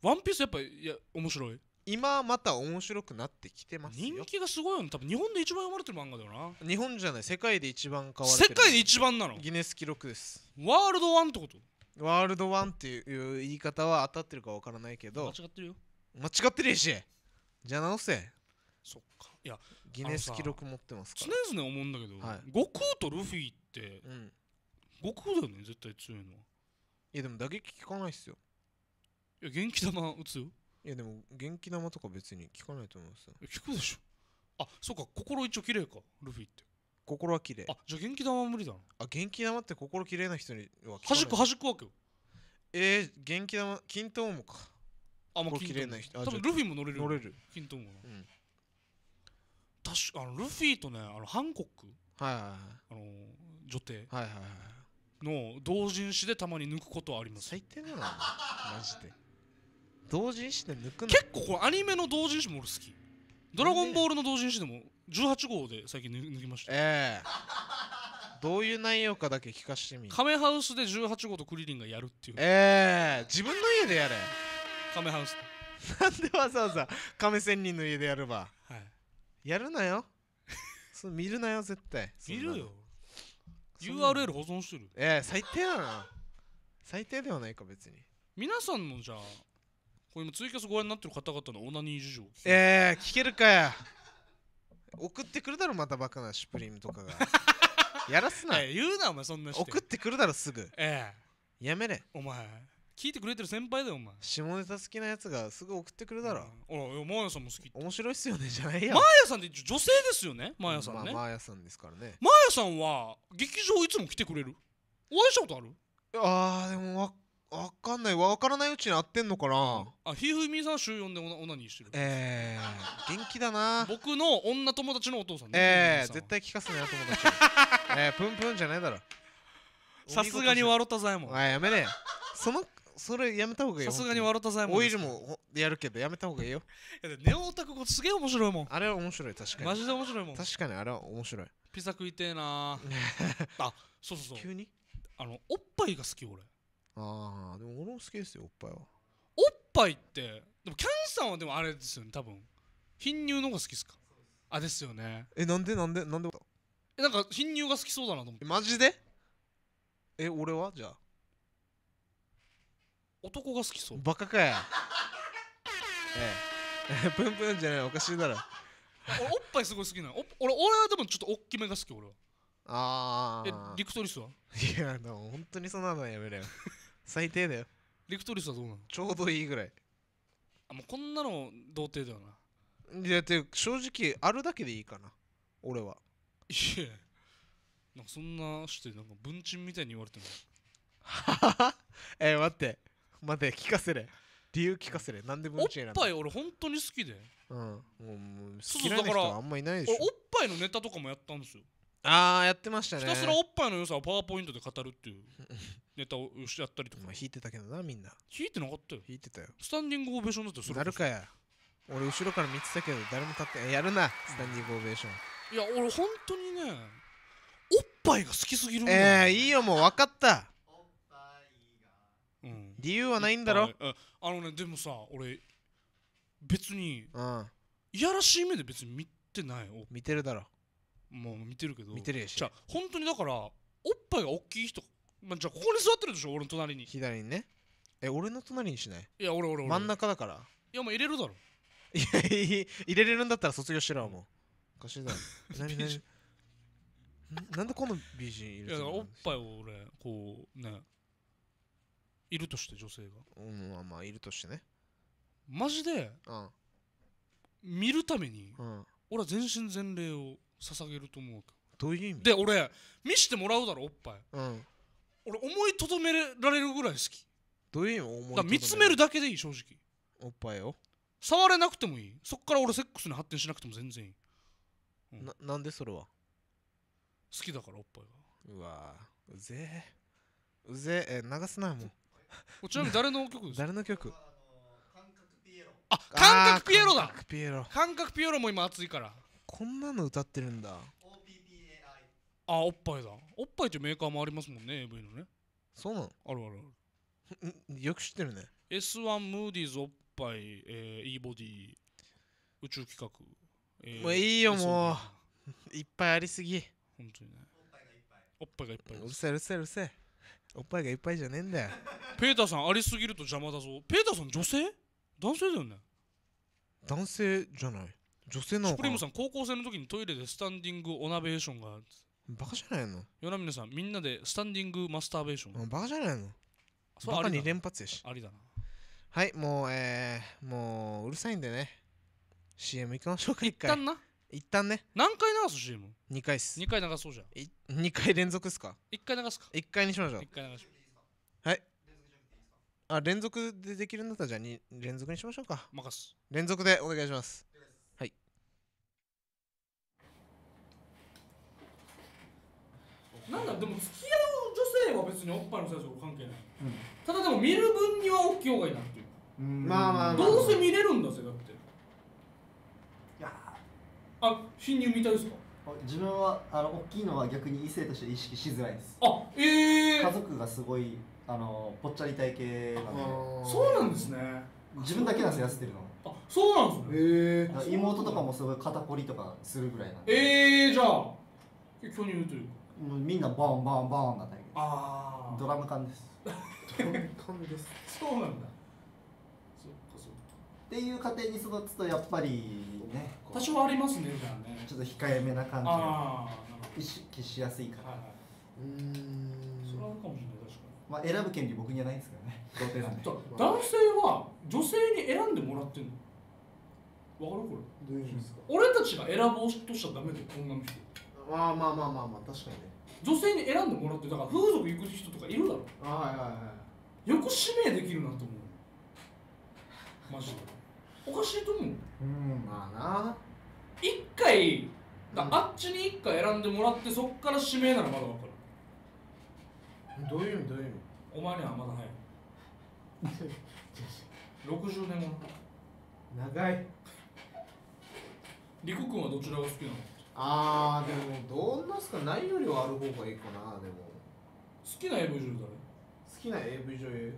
ワンピースやっぱいや面白い今また面白くなってきてますよ人気がすごいよね多分日本で一番読まれてる漫画だよな日本じゃない世界で一番買わい。世界で一番なのギネス記録ですワールドワンってことワールドワンっていう言い方は当たってるかわからないけど間違ってるよ間違ってるしじゃあ直せそっかいやギネス記録持ってますか常々思うんだけど、はい悟空とルフィってうん悟空だよね絶対強いのはいやでも打撃効かないっすよいや元気玉打つよいやでも元気玉とか別に聞かないと思いますよ聞くでしょあそうか心一応綺麗かルフィって心は綺麗あじゃあ元気玉は無理だなあ元気玉って心綺麗な人には弾く弾くわけよえー、元気玉金トもかあもう綺麗な人多分ルフィも乗れる乗れる金トーな、うん、確かあのルフィとねあのハンコックはいはいはいあの女帝はいはいはいの同人誌でたまに抜くことはあります最低なのマジで同人誌で抜く結構これアニメの同人誌も俺好きドラゴンボールの同人誌でも18号で最近抜きましたええどういう内容かだけ聞かしてみメハウスで18号とクリリンがやるっていうええ自分の家でやれカメハウスなんでわざわざメ仙人の家でやれば、はい、やるなよそ見るなよ絶対見るよ URL 保存してるええー、最低だな最低ではないか別に皆さんのじゃあこれ今ツイキャスご覧になってる方々のオナニー事情ええー、聞けるかや送ってくるだろまたバカなシュプリームとかが [LAUGHS] やらすな、えー、言うなお前そんな送ってくるだろすぐええー、やめれお前聞いてくれてる先輩だよお前下ネタ好きなやつがすぐ送ってくるだろ、うん、おマーヤさんも好き面白いっすよねじゃないやマーヤさんって女性ですよねマーヤさんね、まあ、マーヤさんですからねマーヤさんは劇場いつも来てくれるお会いしたことあるあーでもわわかんないわからないうちに会ってんのかなあひふみさん週4でオナニーしてるええー、元気だな僕の女友達のお父さん、ね、ええー、絶対聞かすなよ友達ええー、プンプンじゃないだろ [LAUGHS] さすがに笑ったざえもんあやめねえそのそれやめたほうがいいよさすがに笑ったざえもんオイルもやるけどやめたほうがいいよいやネオオタクすげえ面白いもんあれは面白い確かにマジで面白いもん確かにあれは面白いピザ食いてえな [LAUGHS] あそうそうそう急にあのおっぱいが好き俺ああでも俺も好きですよおっぱいはおっぱいってでもキャンさんはでもあれですよね多分貧乳の方が好きですかあですよねえなんでなんでなんでえなんか貧乳が好きそうだなと思ってマジでえ俺はじゃあ男が好きそうバカかや [LAUGHS] ええプンプンじゃないおかしいだろ俺おっぱいすごい好きなの俺俺はでもちょっと大きめが好き俺はああえリクトリスはいやでも本当にそんなのやめれよ最低だよリクトリスはどうなのちょうどいいぐらいあもうこんなの童貞だよないやて正直あるだけでいいかな俺はいやなんかそんなしてなんか文鎮みたいに言われてもはは [LAUGHS] え待って待って聞かせれ理由聞かせれなんで文鎮おっぱい俺本当に好きでうんもうもう好きなだから人はあんまいないでしょおっぱいのネタとかもやったんですよああやってましたねひたすらおっぱいの良さをパワーポイントで語るっていう [LAUGHS] ネタをやったりとか弾いてたけどなみんな弾いてなかったよ弾いてたよスタンディングオベーションだってそれなるかや俺後ろから見てたけど誰も立ってやるなスタンディングオベーション、いや俺本当にねおっぱいが好きすぎるんだよえー、いいよもう分かった理由はないんだろあのねでもさ俺別に、うん、いやらしい目で別に見てない見てるだろもう見てるけど見てるやしじゃあ本当にだからおっぱいが大きい人、まあ、じゃあここに座ってるでしょ俺の隣に左にねえ俺の隣にしないいや俺俺俺真ん中だからいやもう入れるだろいや入れれるんだったら卒業してるわもうおかしいだろ [LAUGHS] 何何 [LAUGHS] なんでこの美人いるいやおっぱいを俺こうねいるとして女性がうんまあまあいるとしてねマジで、うん、見るために、うん、俺は全身全霊を捧げると思うどういう意味で俺見してもらうだろおっぱい、うん、俺思いとどめられるぐらい好きどういう意味思いだ見つめるだけでいい正直おっぱいを触れなくてもいいそっから俺セックスに発展しなくても全然いい、うん、ななんでそれは好きだからおっぱいがうわうぜえうぜえ流すなもうちなみに誰の曲ですか誰の曲あ感覚ピエロだ感覚ピエロも今熱いからこんなの歌ってるんだあおっぱいだおっぱいってメーカーもありますもんね AV のねそうなのあるあるあるよく知ってるね S1 ムーディーズおっぱい、えー、E ボディ宇宙企画、えー、もういいよもういっぱいありすぎ本当にねおっぱいがいっぱい、ううるせえうるせえうるせえおっぱいがいっぱいじゃねえんだよ [LAUGHS] ペーターさんありすぎると邪魔だぞペーターさん女性男性だよね男性じゃない女性なのシプリームさん高校生の時にトイレでスタンディングオナベーションがバカじゃないのよなみネさんみんなでスタンディングマスターベーションバカじゃないのそれバカ2連発やしありだなはいもうえー、もううるさいんでね CM 行きましょうか一旦な一旦ね何回流す CM?2 回っす2回流そうじゃん2回連続っすか1回流すか1回にしましょう1回流しはいあ連続でできるんだったらじゃあ連続にしましょうか任す連続でお願いしますなんだでも付き合う女性は別におっぱいのサイズは関係ない、うん、ただでも見る分には大きい方がいいなっていうまあまあ、まあ、どうせ見れるんだぜだっていやあ新入見たいですか自分はあの大きいのは逆に異性として意識しづらいですあええー、家族がすごいあのぽっちゃり体型なんでそうなんですね自分だけなんです痩せてるのあそうなんですね、えー、妹とかもすごい肩こりとかするぐらいなんでええー、じゃあ巨乳というかもうみんなボンボンボンなだプあドラム缶ですドラム缶ですそうなんだそっかそうかっていう家庭に育つとやっぱりね多少ありますねじゃあねちょっと控えめな感じが意識しやすいから、はいはい、うんそれはあるかもしれない確かにまあ選ぶ権利僕にはないですけどね男性は女性に選んでもらってんのわかるこれですか俺たちが選ぼうとしちゃダメだよ女の人まあまあまあまあまあ確かにね女性に選んでもらってだから風俗行く人とかいるだろあはいはいはいよく指名できるなと思うマジでおかしいと思ううんまあな一回だあっちに一回選んでもらってそっから指名ならまだ分かるどういう意味どういう意味お前にはまだ早い60 [LAUGHS] 年後長い陸んはどちらが好きなのあーでもどんなすかないよりはある方がいいかなでも好きな AV 女優好きな AV 女優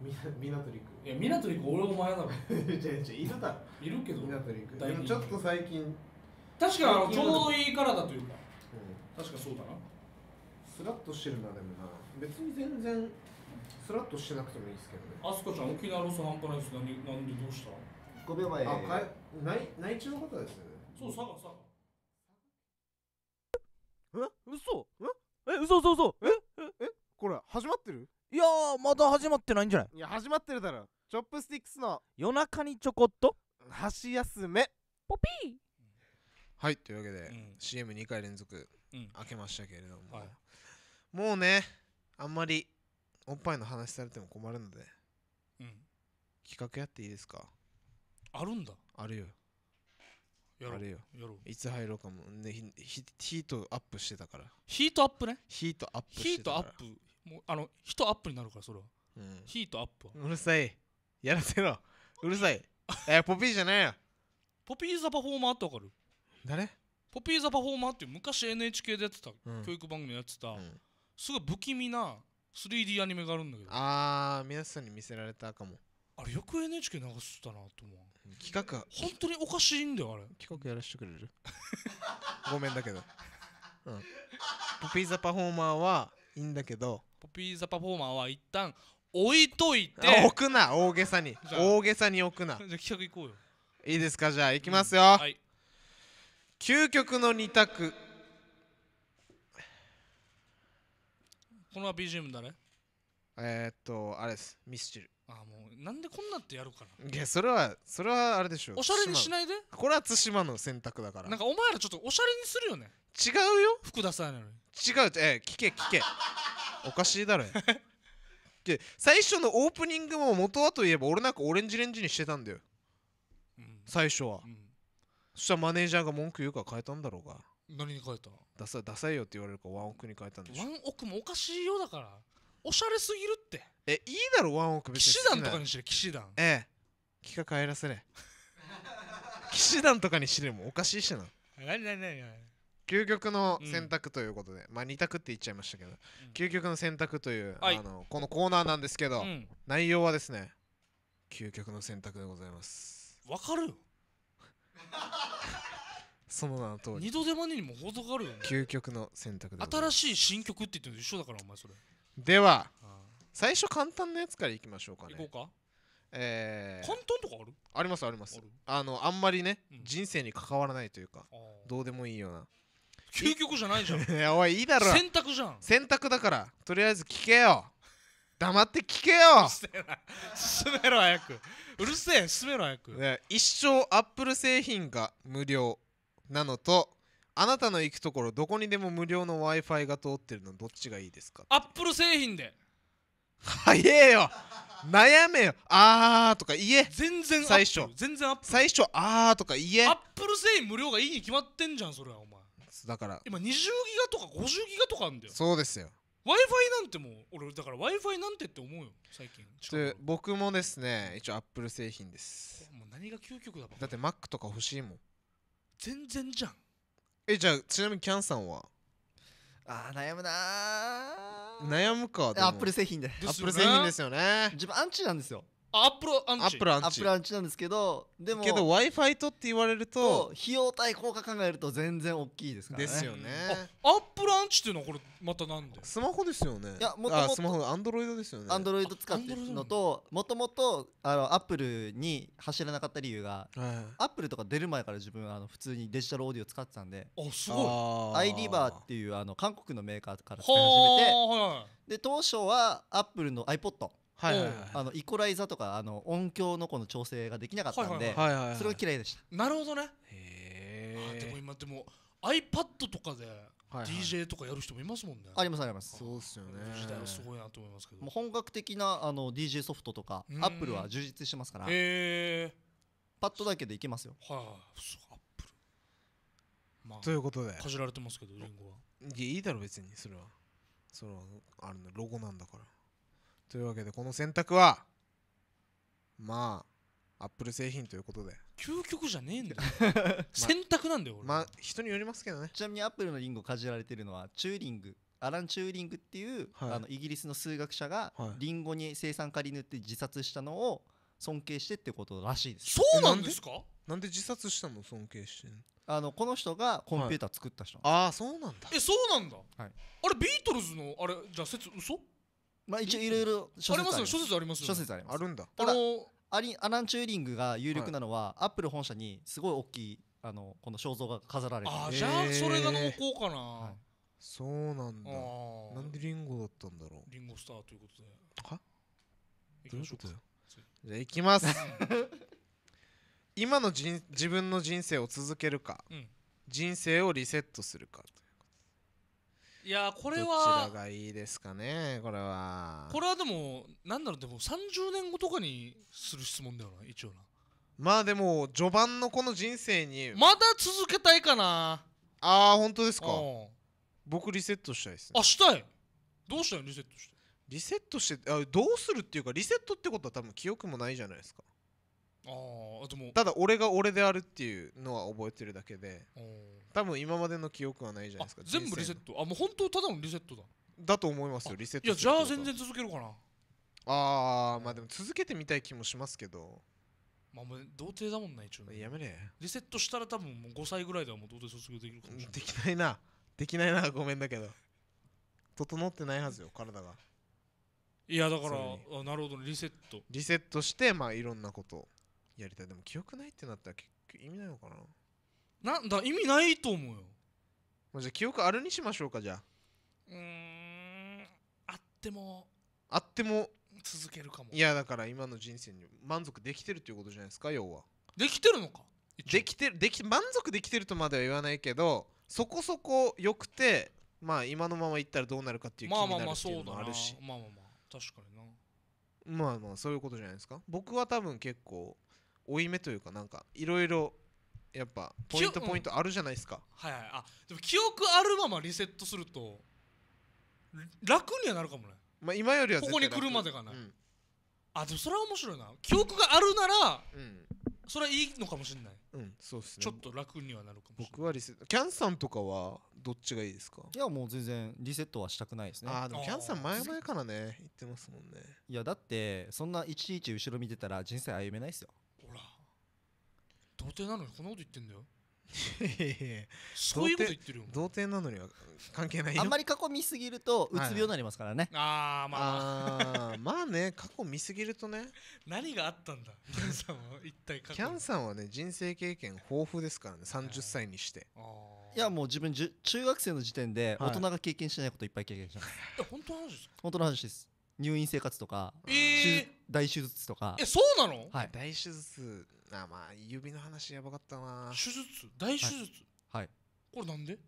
みなみなとりく誰いや、ミナトリ君俺お前だろ。ん [LAUGHS] 違う違いるだろいるけどみ。なとりくでもちょっと最近、確かあのちょうどいいからだというか、確かそうだな。スラッとしてるなでもな別に全然スラッとしてなくてもいいですけどねあすかちゃん、沖縄ロス半端ないです。何何でどうした5秒前あかえない内地の方ですよねそう、佐賀、佐賀。え嘘え嘘嘘嘘嘘ええこれ始まってるいやまだ始まってないんじゃないいや始まってるだろチョップスティックスの夜中にちょこっと箸休めポピーはいというわけで、うん CM2 回連続うん開けましたけれども、はいもうねあんまりおっぱいの話されても困るのでうん企画やっていいですかあるんだあるよやあれよやいつ入ろうかもねヒヒートアップしてたからヒートアップねヒートアップヒしーてたトアからップもうあのヒトアップになるからそれはうんヒートアップうるさいやらせろうるさい [LAUGHS] えポピーじゃないよポピーザパフォーマーってわかる誰ポピーザパフォーマーっていう昔 NHK でやってた、うん教育番組やってた、うんすごい不気味な 3D アニメがあるんだけどあー皆さんに見せられたかもあれよく NHK 流すったなと思う企画本当におかしいんだよあれ企画やらせてくれる [LAUGHS] ごめんだけど、うん、ポピーザパフォーマーはいいんだけどポピーザパフォーマーは一旦置いといて置くな大げさに大げさに置くなじゃあ企画いこうよいいですかじゃあいきますよ、うんはい、究極の二択この BGM 誰えー、っとあれですミスチルあもうなんでこんなってやるかないやそれはそれはあれでしょおしゃれにしないでこれは対馬の選択だからなんかお前らちょっとおしゃれにするよね違うよ福田さんのに違うええ聞け聞けおかしいだろで最初のオープニングも元はといえば俺なんかオレンジレンジにしてたんだよ、うん、最初は、うん、そしたらマネージャーが文句言うから変えたんだろうが何に変えたダサダサいよって言われるかワンオクに変えたんでしょワンオクもおかしいよだからおしゃれすぎるってえいいだろワンオク騎別に士団とかにして騎士団ええ企画入らせれ騎士団とかにして [LAUGHS] もおかしいしな何何何何究極の選択ということで、まあ2択って言っちゃいましたけど、究極の選択という、はいあのこのコーナーなんですけど、うん内容はですね究極の選択でございますわかるよ [LAUGHS] その名の通り二度手間にも程があるよね究極の選択でございます新しい新曲って言ってるのと一緒だからお前それでは、最初簡単なやつからいきましょうかねいこうかえー、簡単とかあるありますありますあのあんまりね、うん、人生に関わらないというかどうでもいいような究極じゃないじゃんいおいいいだろ選択じゃん選択だからとりあえず聞けよ黙って聞けよ進めろ早くうるせえ進めろ早く、ね、一生アップル製品が無料なのとあなたの行くところどこにでも無料の w i f i が通ってるのどっちがいいですかアップル製品で早えよ悩めよあーとか言え全然最初全然アップ最初あーとか言えアップル製品無料がいいに決まってんじゃんそれはお前だから今20ギガとか50ギガとかあんだよそうですよ w i f i なんてもう俺だから w i f i なんてって思うよ最近で僕もですね一応アップル製品ですもう何が究極だだって Mac とか欲しいもん全然じゃんえじゃあちなみにキャンさんはあー悩むなー悩むかアップル製品でアップル製品ですよね自分アンチなんですよアップルアンチアップルアンチアップルアンチなんですけどでもけど w i f i とって言われると費用対効果考えると全然大きいですからねですよねアップルアンチっていうのはこれまたなんでスマホですよねいやもともとスマホアンドロイドですよねアンドロイド使ってるのともともとアップルに走らなかった理由が、アップルとか出る前から自分あの普通にデジタルオーディオ使ってたんであすごいアイリバーっていうあの韓国のメーカーから使い始めてで当初はアップルの iPod はいはいはい、あのイコライザとかあの音響のこの調整ができなかったんで、はいはい、それが嫌いでしたなるほどねへえでも今でも iPad とかで DJ とかやる人もいますもんね、はいはい、ありますありますそうっすよね時代はすごいなと思いますけどもう本格的なあの DJ ソフトとかアップルは充実してますからへえパッドだけでいけますよはい、はい、アップルまあということでかじられてますけどリンゴはいいだろ別にそれはそれはあるのロゴなんだからというわけでこの選択はまあアップル製品ということで究極じゃねえんだよ [LAUGHS] 選択なんだよ俺、まあ人によりますけどねちなみにアップルのリンゴをかじられてるのはチューリングアラン・チューリングっていう、はいあのイギリスの数学者がリンゴに生酸カリ塗って自殺したのを尊敬してってことらしいですそうなんですかなんで自殺したの尊敬してんのあのこの人がコンピューター作った人、ああそうなんだえそうなんだ、はいあれビートルズのあれじゃあ説嘘まあ一応いろいろ諸ありますよ諸説あります諸説ありますあるんだあのアリアラン・チューリングが有力なのは、アップル本社にすごい大きいあのこの肖像が飾られてあじゃあそれが濃厚かな、はい、そうなんだなんでリンゴだったんだろうリンゴスターということではどういうことよじゃあいきます今のじん自分の人生を続けるか、うん、人生をリセットするかいやこれはどちらがいいですかねこれはこれはでもなんだろうでも30年後とかにする質問だよな一応なまあでも序盤のこの人生にまだ続けたいかなああ本当ですか僕リセットしたいですねあしたいどうしたいリセットしてリセットしてあどうするっていうかリセットってことは多分記憶もないじゃないですかあもただ俺が俺であるっていうのは覚えてるだけで多分今までの記憶はないじゃないですか全部リセットあもう本当ただのリセットだだと思いますよリセットいやじゃあ全然続けるかなあーまあでも続けてみたい気もしますけどまあもう童貞だもんな一応やめれリセットしたら多分もう5歳ぐらいではもう童貞卒業できるかもしれないできないなできないなごめんだけど整ってないはずよ体がいやだからあなるほど、ね、リセットリセットしてまあいろんなことやりたいでも記憶ないってなったら結局意味ないのかななんだ意味ないと思うよ、じゃあ記憶あるにしましょうかじゃあうーんあってもあっても続けるかもいやだから今の人生に満足できてるっていうことじゃないですか要はできてるのかできてるでき満足できてるとまでは言わないけどそこそこ良くてまあ今のままいったらどうなるかっていう気になるっていうのもあるしまあまあまあ確かになまあまあそういうことじゃないですか僕は多分結構負い目というかなんかいろいろやっぱポイントポイントあるじゃないですか、はいはいあでも記憶あるままリセットすると楽にはなるかもねまあ今よりはこ絶こ対に楽来るまでかなうんあでもそれは面白いな記憶があるならうん、それはいいのかもしれない、うん、そうですねちょっと楽にはなるかもしれ僕はリセットキャンさんとかはどっちがいいですか、いやもう全然リセットはしたくないですねああでもキャンさん前々からね言ってますもんねいやだってそんないちいち後ろ見てたら人生歩めないっすよ童貞なのにこんなこと言ってんだよそういうこと言ってるよ童貞なのには関係ないよあんまり過去見すぎるとうつ病になりますからね、ああまああまあね過去見すぎるとね何があったんだキャンさんは一体キャンさんはね人生経験豊富ですからね30歳にしていやもう自分中学生の時点で大人が経験してないこといっぱい経験した、まはい、本当の話ですか本当の話です入院生活とか、えー、大手術とかえそうなの、はい、大手術あまあ指の話やばかったな手術大手術はいこれなんで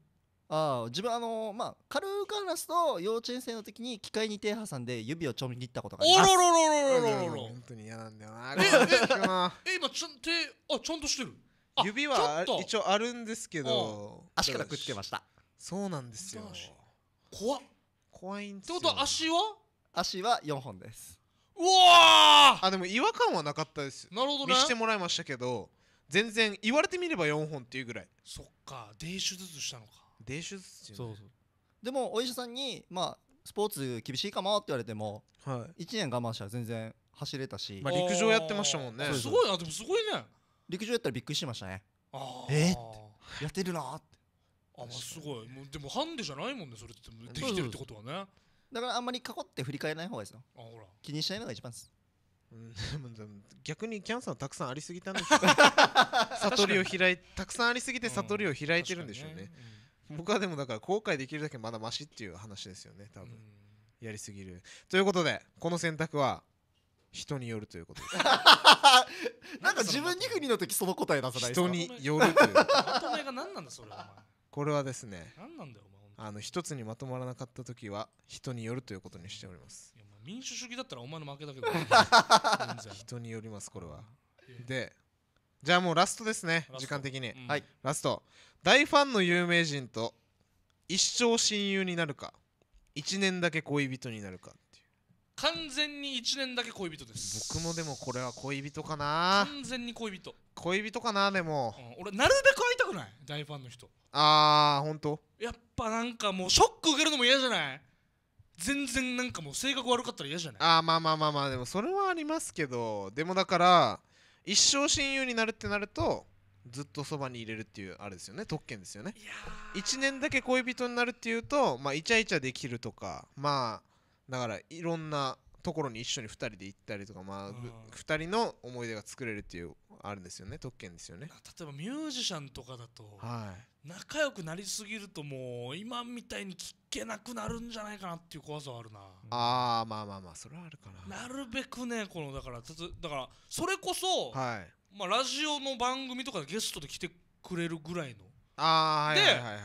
ああ自分あのーまあ軽く話すと幼稚園生の時に機械に手挟んで指をちょみ切ったことがありおまろすろろろろろろろ本当に嫌なんだよなええ今ちゃん手あちゃんとしてる指は一応あるんですけど足から食ってましたそうなんですよ怖っ怖いんでってすことは足は足は4本ですうわあでも違和感はなかったですなるほどね見してもらいましたけど全然言われてみれば4本っていうぐらいそっか泥手術したのか泥手術そうそうでもお医者さんにまあスポーツ厳しいかもって言われても、はい、1年我慢したら全然走れたし、まあ、陸上やってましたもんねすごいなでもすごいね陸上やったらびっくりしましたねあえー、ってやってるなってあまあすごいもうでもハンデじゃないもんねそれってできてるってことはねだからあんまり過去って振り返らない方がいいですよあほら気にしないのが一番ですうんでも逆にキャンさんたくさんありすぎたんでしょうね [LAUGHS] 悟りを開いたくさんありすぎて悟りを開いてるんでしょうね,、僕はでもだから後悔できるだけまだましっていう話ですよね多分、やりすぎるということでこの選択は人によるということです [LAUGHS] なんか自分に不の時その答え出さないです人によるという [LAUGHS] とが何なんだそれお前これはですね何なんだよお前あの一つにまとまらなかった時は人によるということにしておりますいやまあ民主主義だったらお前の負けだけど [LAUGHS] 人によりますこれはでじゃあもうラストですね時間的に、うんはいラスト大ファンの有名人と一生親友になるか1年だけ恋人になるか完全に1年だけ恋人です僕もでもこれは恋人かな完全に恋人恋人かなでも、うん、俺なるべく会いたくない大ファンの人ああほんとやっぱなんかもうショック受けるのも嫌じゃない全然なんかもう性格悪かったら嫌じゃないああまあまあまあまあでもそれはありますけどでもだから一生親友になるってなるとずっとそばに入れるっていうあれですよね特権ですよね1年だけ恋人になるっていうとまあイチャイチャできるとかまあだからいろんなところに一緒に2人で行ったりとか、まあ、2人の思い出が作れるっていうあるんですよね特権ですよね例えばミュージシャンとかだと、はい、仲良くなりすぎるともう今みたいに聞けなくなるんじゃないかなっていう怖さはあるなあまあまあまあそれはあるかななるべくねこのだからだからそれこそ、はいまあ、ラジオの番組とかゲストで来てくれるぐらいのああはいはいはいはい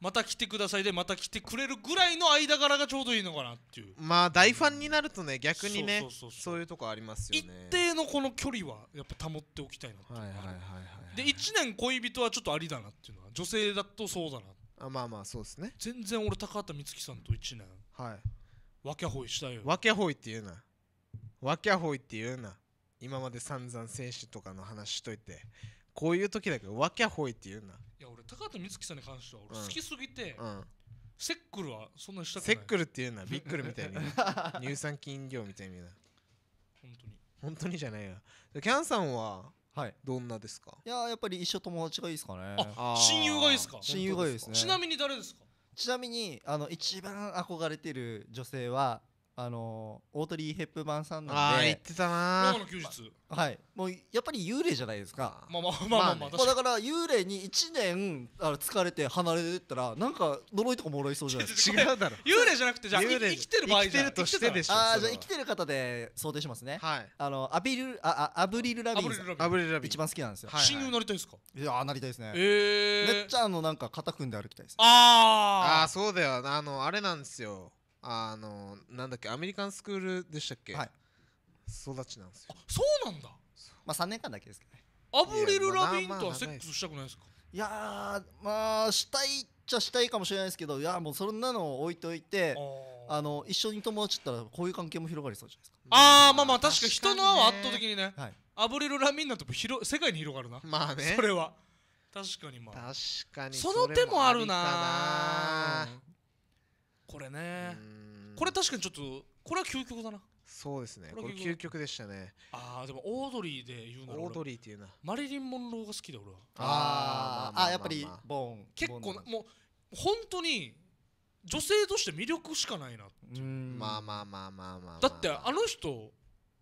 また来てくださいでまた来てくれるぐらいの間柄がちょうどいいのかなっていうまあ大ファンになるとね逆にねそうそうそうそういうとこありますよ一定のこの距離はやっぱ保っておきたいなっていうはいははいはいはいで1年恋人はちょっとありだなっていうのは女性だとそうだなあまあまあそうですね全然俺高畑充希さんと1年はいわけほいしたいよわきほいって言うなわけほいって言うな今まで散々選手とかの話しといてこういう時だけどわきゃほいって言うな。いや俺高畑充希さんに関しては俺好きすぎて、うん、セックルはそんなにしたくないセックルって言うな、はビックルみたいに [LAUGHS] 乳酸菌業みたいにな本当に本当にじゃないよキャンさんははいどんなですかいややっぱり一緒友達がいいですかねあ親友がいいですか親友がいいですねちなみに誰ですかちなみにあの一番憧れてる女性はあのオートリー・ヘップバンさんなんああ言ってたなローの休日はい、もうやっぱり幽霊じゃないですかまあまあまあまあまあまあ確だから幽霊に1年あの疲れて離れてったらなんか呪いとかもろいそうじゃないですか [LAUGHS] 違うだろに幽霊じゃなくてじゃあ幽霊生きてる場合じゃ生きてるとしてでしょああじゃあ生きてる方で想定しますねはいあのアビルああアブリル・ラビンさんアブリル・ラビン一番好きなんですよ、はい親友なりたいですかい、やーなりたいですね、ええめっちゃあのなんか肩組んで歩きたいですああああそうだよあのあれなんですよあのなんだっけアメリカンスクールでしたっけ、はい育ちなんですよあそうなんだまあ3年間だけですけどねアブリル・ラビンとはセックスしたくないですかいやまあしたいっちゃしたいかもしれないですけどいやもうそんなの置いといてあの一緒に友達ったらこういう関係も広がりそうじゃないですかああまあまあ確か人の輪は圧倒的にね、はい、アブリル・ラミンなんて広世界に広がるなまあねそれは確かにまあ確かにその手もあるなこれねこれ確かにちょっとこれは究極だなそうですねこれ究極でしたねああでもオードリーで言うならオードリーっていうなマリリン・モンローが好きだ俺はああ、あ、やっぱりボーン結構もう本当に女性として魅力しかないなってまあまあまあまあまあだってあの人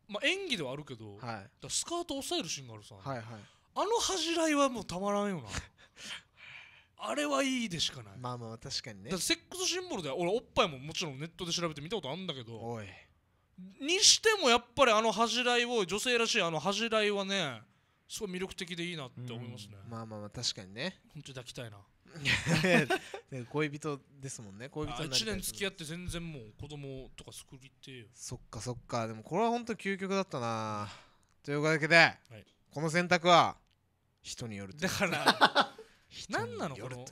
まあ演技ではあるけど、はい、スカート押さえるシーンがあるさ、はいはい、あの恥じらいはもうたまらんよなあれはいいでしかないまあまあ確かにねだセックスシンボルで俺おっぱいももちろんネットで調べて見たことあるんだけどおいにしてもやっぱりあの恥じらいを女性らしいあの恥じらいはねすごい魅力的でいいなって思いますね、まあまあまあ確かにね本当に抱きたいな [LAUGHS] 恋人ですもんね恋人一1年付き合って全然もう子供とか作りてよそっかそっかでもこれは本当究極だったなというわけで、はい、この選択は人によるだから何なのこの表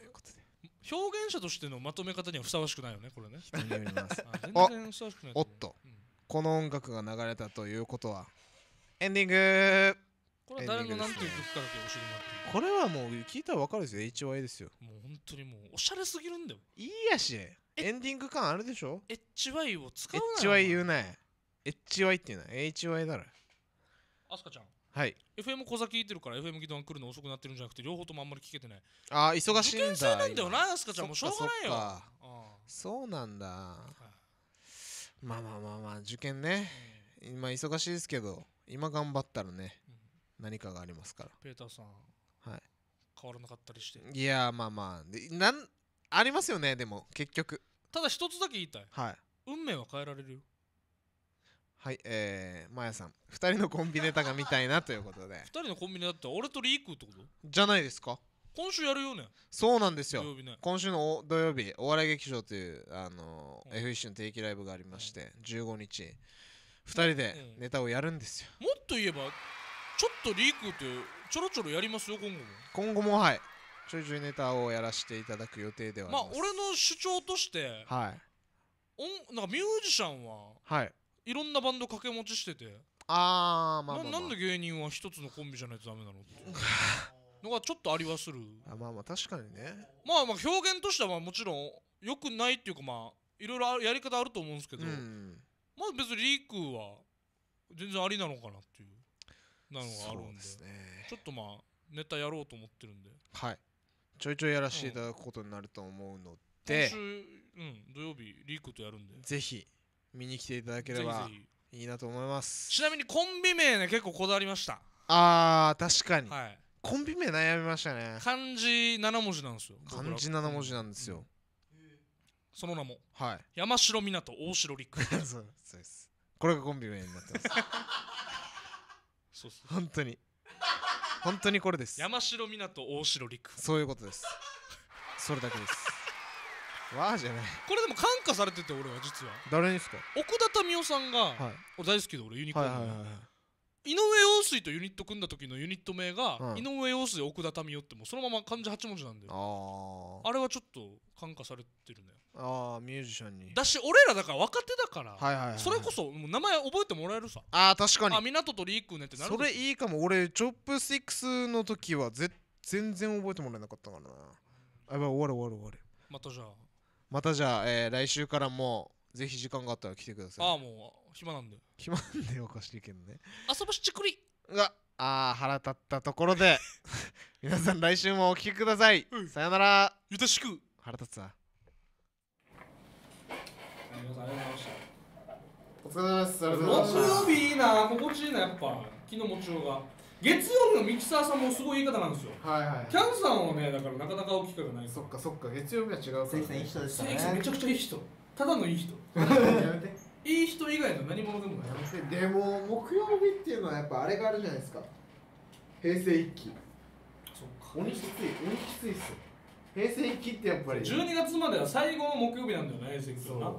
現者としてのまとめ方にはふさわしくないよねこれね全然ふさわしくない、おっと、この音楽が流れたということはエンディングこれは誰の何ていう曲かだけ教えてもらってこれはもう聞いたら分かるですよ h y ですよもう本当にもうおしゃれすぎるんだよいいやしエンディング感あるでしょ ?HY を使うな HY 言うな、ね、HY って言うな HY だろあすかちゃんはい FM 小崎聞いてるから FM ギドン来るの遅くなってるんじゃなくて両方ともあんまり聞けてないああ忙しいんだ受験生なんだよなアスちゃんもしょうがないよそうなんだ、はい、まあまあまあまあ受験ね、うん、今忙しいですけど今頑張ったらね、うん、何かがありますからペーターさんはい変わらなかったりしていやまあまあなんありますよねでも結局ただ一つだけ言いたい、はい、運命は変えられるよはい、えー、まやさん、2人のコンビネタが見たいなということで。2人のコンビネタって俺とリークってことじゃないですか今週やるよね。そうなんですよ。ね、今週の土曜日、お笑い劇場という、あのー、うん、FEC の定期ライブがありまして、うん、15日、2人でネタをやるんですよ。うん、もっと言えば、ちょっとリークってちょろちょろやりますよ、今後も。今後もはい、ちょいちょいネタをやらせていただく予定ではあります。まあ、俺の主張として、はい。んなんかミュージシャンは、はい。いろんなバンド掛け持ちしててあまあなんで芸人は一つのコンビじゃないとダメなのっていう [LAUGHS] のがちょっとありはするあまあまあ確かにねまあまあ表現としてはもちろんよくないっていうかまあいろいろやり方あると思うんですけど、まあ別にリークは全然ありなのかなっていうなのがあるんでちょっとまあネタやろうと思ってるんではいちょいちょいやらせていただくことになると思うので、今週、うん、土曜日リークとやるんでぜひ見に来ていただければいいなと思いますちなみにコンビ名ね結構こだわりましたあー確かに、はい、コンビ名悩みましたね漢字7文字なんですよ漢字7文字なんですよ、うん、その名も、はい、山城港大城陸 [LAUGHS] そうですこれがコンビ名になってます [LAUGHS] そうそう本当に本当にこれです山城港大城陸そういうことですそれだけですわあじゃないこれでも感化されてて俺は実は誰にですか奥田民生さんが、はい、大好きで俺ユニコーン、はいはい、井上陽水とユニット組んだ時のユニット名が、井上陽水奥田民生ってもうそのまま漢字8文字なんでああれはちょっと感化されてるねああミュージシャンにだし俺らだから若手だから、はいはいはいはい、それこそもう名前覚えてもらえるさああ確かにあ港とリークねってなるそれいいかも俺チョップ6の時はぜ全然覚えてもらえなかったからなあやばい終わる終わる終わるまたじゃあまたじゃあ、えー、来週からもぜひ時間があったら来てくださいああもう暇なんで暇なんでおかしいけどね遊ばしちくりがああ腹立ったところで [LAUGHS] 皆さん来週もお聴きください、うん、さよならゆたしく腹立つわさありがとうございましたお疲れ様です。木曜日いいな、心地いいな、やっぱ。昨日もちろが。月曜日のミキサーさんもすごい言い方なんですよはいはいキャンさんはねだからなかなか大きくないそっかそっか月曜日は違うから、関さんいい人でしたねさんめちゃくちゃいい人ただのいい人 [LAUGHS] やめていい人以外の何者でもないやめてでも木曜日っていうのはやっぱあれがあるじゃないですか平成一期そっか鬼きつい鬼きついっすよ平成一期ってやっぱり12月までは最後の木曜日なんだよね平成一期はなやっ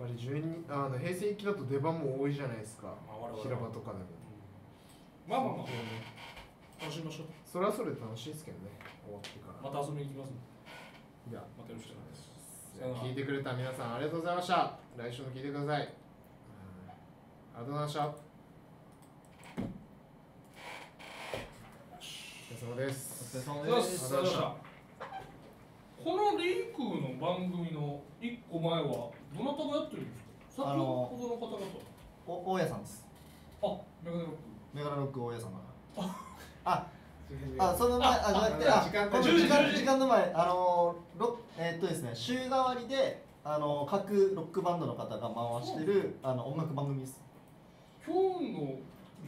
ぱり12あの平成一期だと出番も多いじゃないですか、まあ、我々平場とかでもまあまあまあ、楽しみましょう。それはそれで楽しいですけどね、終わってから。また遊びに行きます、ね。じゃあ、またよろしくお願いします。聞いてくれた皆さんありがとうございました。来週も聞いてください。ありがとうございました。お疲れ様です。お疲れ様です。ありがとうございました。このリンクの番組の一個前はどなたがやってるんですか先ほどの方々大家さんですあメガネロックメガラロック大家様 [LAUGHS] ああその前あじゃなくてあ時間この時間時間の前あのろ、えっとですね週替わりであの各ロックバンドの方が回してるあの音楽番組です今日の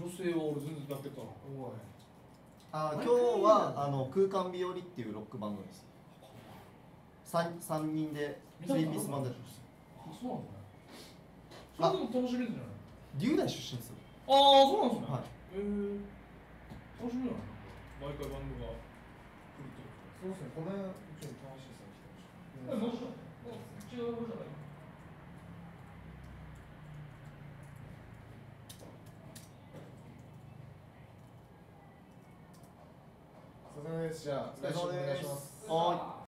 女性は俺全然やってたなあ今日はあの空間日和っていうロックバンドです三三人でスリーピースバンドですあそうなんですねそれでも楽しめるんじゃない龍大出身ですよああそうなんですね、はいえ楽しみだな毎回バンドが来るってことそうですねこれうちも楽しいさん来てましたえもちろん違う部署がいいお疲れ様ですじゃあお疲れ様ですはい